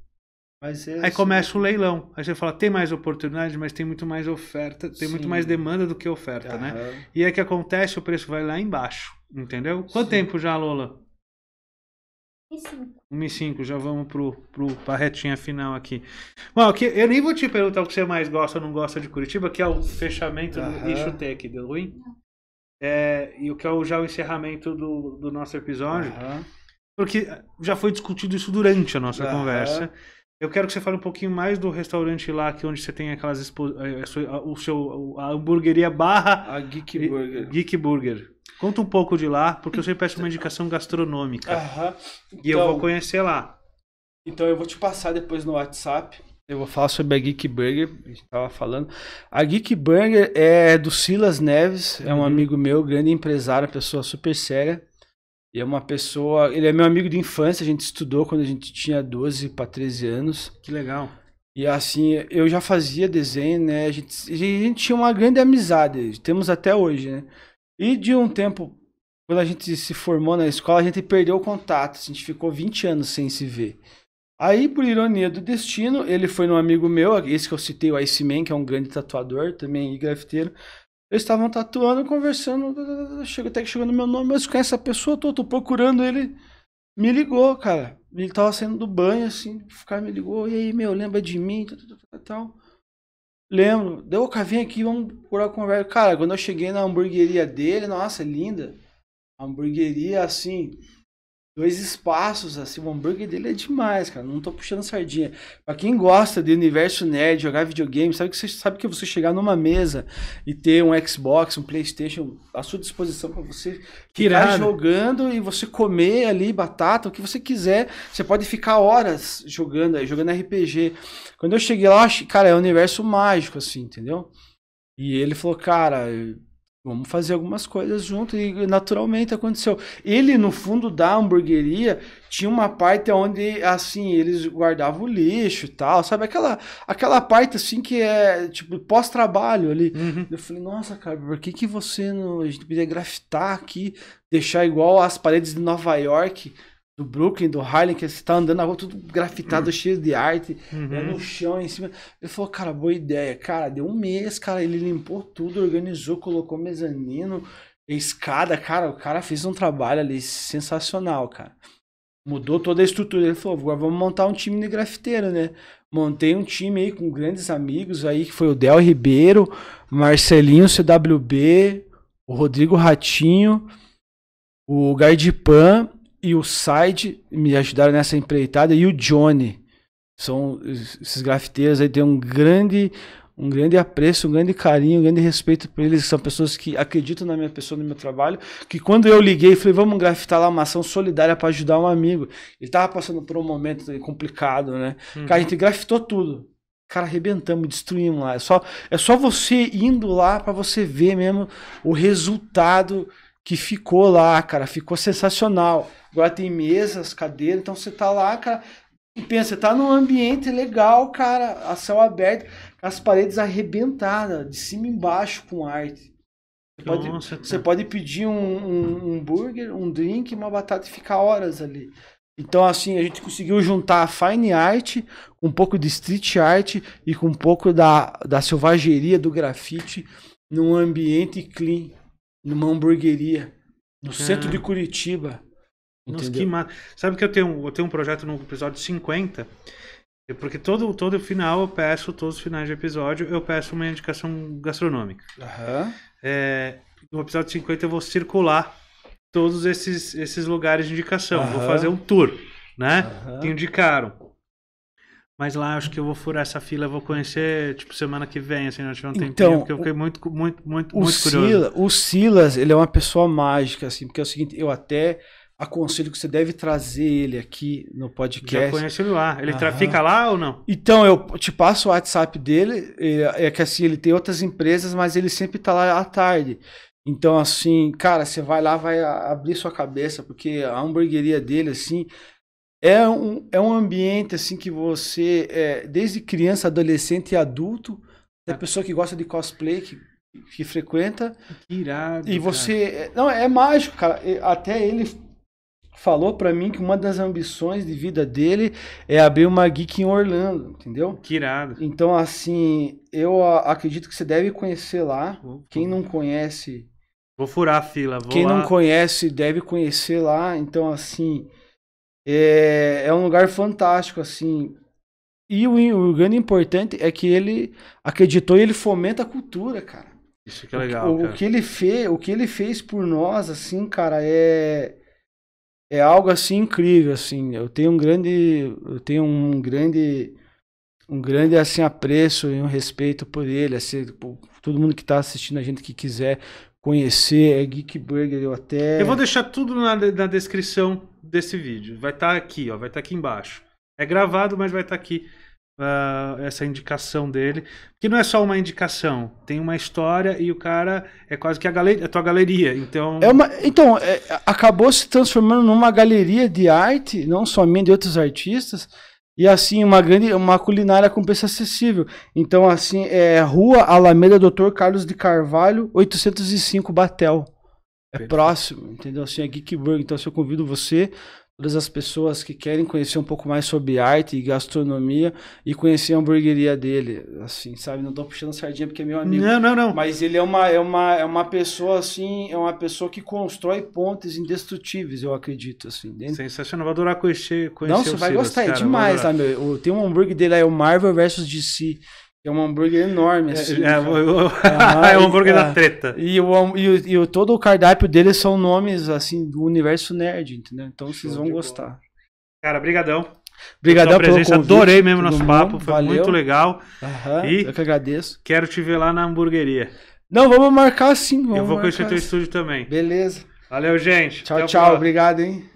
É aí assim. começa o leilão. Aí você fala, tem mais oportunidade, mas tem muito mais oferta, tem sim. muito mais demanda do que oferta, né? E é que acontece, o preço vai lá embaixo, entendeu? Quanto sim. tempo já, Lola? 1,5. Já vamos pro, pro, pra retinha final aqui. Bom, que, eu nem vou te perguntar o que você mais gosta ou não gosta de Curitiba, que é o fechamento uhum. do Tech, Deu ruim? Não é, e o que é o, já o encerramento do, do nosso episódio, uhum. porque já foi discutido isso durante a nossa uhum. conversa. Eu quero que você fale um pouquinho mais do restaurante lá, que é onde você tem aquelas expo... É, é, o seu a hamburgueria barra a Geek Burger. Geek Burger. Conta um pouco de lá, porque eu sempre peço uma indicação gastronômica. Uhum. Então, e eu vou então conhecer lá. Então eu vou te passar depois no WhatsApp eu vou falar sobre a Geek Burger, a gente estava falando. A Geek Burger é do Silas Neves, é um uhum. amigo meu, grande empresário, pessoa super séria. E é uma pessoa. Ele é meu amigo de infância, a gente estudou quando a gente tinha 12 para 13 anos. Que legal. E assim, eu já fazia desenho, né? A gente, a gente tinha uma grande amizade, temos até hoje, né? E de um tempo, quando a gente se formou na escola, a gente perdeu o contato, a gente ficou 20 anos sem se ver. Aí, por ironia do destino, ele foi num amigo meu, esse que eu citei, o Iceman, que é um grande tatuador também e grafiteiro. Eles estavam tatuando, conversando, tá, tá, tá, chega, até que chegou no meu nome, mas conhece essa pessoa? Tô, tô procurando ele. Me ligou, cara. Ele tava saindo do banho, assim, o cara me ligou, e aí, meu, lembra de mim? Tal, Lembro. Deu, o vem aqui, vamos procurar conversa. Cara, quando eu cheguei na hamburgueria dele, nossa, linda. hamburgueria, assim, dois espaços, assim, o hambúrguer dele é demais, cara. Não tô puxando sardinha. Pra quem gosta de universo nerd, jogar videogame, sabe que você sabe que você chegar numa mesa e ter um Xbox, um Playstation à sua disposição para você que ficar jogando e você comer ali batata, o que você quiser. Você pode ficar horas jogando aí, jogando RPG. Quando eu cheguei lá, cara, é um universo mágico, assim, entendeu? E ele falou, cara, Vamos fazer algumas coisas junto e naturalmente aconteceu. Ele no fundo da hamburgueria tinha uma parte onde assim eles guardavam o lixo e tal, sabe aquela aquela parte assim que é tipo pós trabalho ali. Uhum. Eu falei: "Nossa, cara, por que que você não a gente podia grafitar aqui, deixar igual as paredes de Nova York?" do Brooklyn, do Harlem, que você tá andando na rua tudo grafitado, uhum. cheio de arte, uhum. Né, no chão, em cima. Ele falou, cara, boa ideia. Cara, deu um mês, cara, ele limpou tudo, organizou, colocou mezanino, escada, cara, o cara fez um trabalho ali sensacional, cara. Mudou toda a estrutura. Ele falou, agora vamos montar um time de grafiteiro, né? Montei um time aí com grandes amigos aí, que foi o Del Ribeiro, Marcelinho CWB, o Rodrigo Ratinho, o Gardipan e o Side me ajudaram nessa empreitada e o Johnny. São esses grafiteiros aí tem um grande um grande apreço, um grande carinho, um grande respeito por eles, são pessoas que acreditam na minha pessoa, no meu trabalho, que quando eu liguei falei, vamos grafitar lá uma ação solidária para ajudar um amigo. Ele tava passando por um momento complicado, né? Hum. Cara, a gente grafitou tudo. Cara, arrebentamos, destruímos lá. É só, é só você indo lá para você ver mesmo o resultado que ficou lá, cara, ficou sensacional. Agora tem mesas, cadeiras, então você tá lá, cara, e pensa, você tá num ambiente legal, cara, a céu aberto, as paredes arrebentadas, de cima e embaixo com arte. Você pode, você pode pedir um, um, um burger, um drink, uma batata e ficar horas ali. Então, assim, a gente conseguiu juntar fine art com um pouco de street art e com um pouco da, da selvageria, do grafite, num ambiente clean numa hamburgueria no ah. centro de Curitiba. Nossa, que Sabe que eu tenho, eu tenho um projeto no episódio 50, é porque todo, todo final eu peço, todos os finais de episódio, eu peço uma indicação gastronômica. Uhum. É, no episódio 50 eu vou circular todos esses, esses lugares de indicação, uhum. vou fazer um tour, né? Uhum. Que indicaram. Mas lá acho que eu vou furar essa fila, vou conhecer, tipo, semana que vem, assim, não né? tiver um tempinho, então, porque eu fiquei muito, muito, muito, o muito curioso. Sila, o Silas, ele é uma pessoa mágica, assim, porque é o seguinte, eu até aconselho que você deve trazer ele aqui no podcast. Já conheço ele lá. Ele fica lá ou não? Então, eu te passo o WhatsApp dele. É que assim, ele tem outras empresas, mas ele sempre tá lá à tarde. Então, assim, cara, você vai lá, vai abrir sua cabeça, porque a hamburgueria dele, assim, é um, é um ambiente assim que você, é, desde criança, adolescente e adulto, é a tá. pessoa que gosta de cosplay, que, que frequenta. Que irado. E você. Cara. É, não, é mágico, cara. Até ele falou para mim que uma das ambições de vida dele é abrir uma geek em Orlando, entendeu? Que irado. Então, assim, eu acredito que você deve conhecer lá. Opa. Quem não conhece. Vou furar a fila, vou Quem lá. não conhece deve conhecer lá. Então, assim. É, é um lugar fantástico, assim. E o, o grande importante é que ele acreditou e ele fomenta a cultura, cara. Isso que é legal. O, o, que ele fez, o que ele fez por nós, assim, cara, é é algo assim incrível, assim. Eu tenho um grande, eu tenho um grande, um grande assim apreço e um respeito por ele. Assim, por todo mundo que está assistindo a gente que quiser conhecer, é Geek Burger eu até. Eu vou deixar tudo na, na descrição desse vídeo. Vai estar tá aqui, ó, vai estar tá aqui embaixo. É gravado, mas vai estar tá aqui uh, essa indicação dele. Que não é só uma indicação, tem uma história e o cara é quase que a, galeria, a é tua galeria. Então, é uma, então é, acabou se transformando numa galeria de arte, não só minha de outros artistas. E assim, uma grande, uma culinária com preço acessível. Então, assim, é Rua Alameda Doutor Carlos de Carvalho, 805 Batel. É próximo, entendeu? Assim, é Geekburg. Então, se eu convido você, todas as pessoas que querem conhecer um pouco mais sobre arte e gastronomia e conhecer a hamburgueria dele, assim, sabe? Não tô puxando sardinha porque é meu amigo. Não, não, não. Mas ele é uma, é uma, é uma pessoa, assim, é uma pessoa que constrói pontes indestrutíveis, eu acredito, assim. Sensacional, vou adorar conhecer, conhecer Não, você vai Silas, gostar, é cara, é demais, tá, meu? Tem um hambúrguer dele aí, é o Marvel vs. DC. É um hambúrguer enorme, é, assim. É, é, o, ah, é hambúrguer e, tá. da treta. E, o, e, o, e o, todo o cardápio dele são nomes, assim, do universo nerd, entendeu? Então vocês vão gostar. Boa. Cara, brigadão. Obrigadão pela presença, convite, adorei mesmo nosso mundo, papo, foi valeu. muito legal. Aham, e eu que agradeço. Quero te ver lá na hamburgueria. Não, vamos marcar sim. Vamos eu vou conhecer teu estúdio também. Beleza. Valeu, gente. Tchau, Até tchau. Obrigado, hein?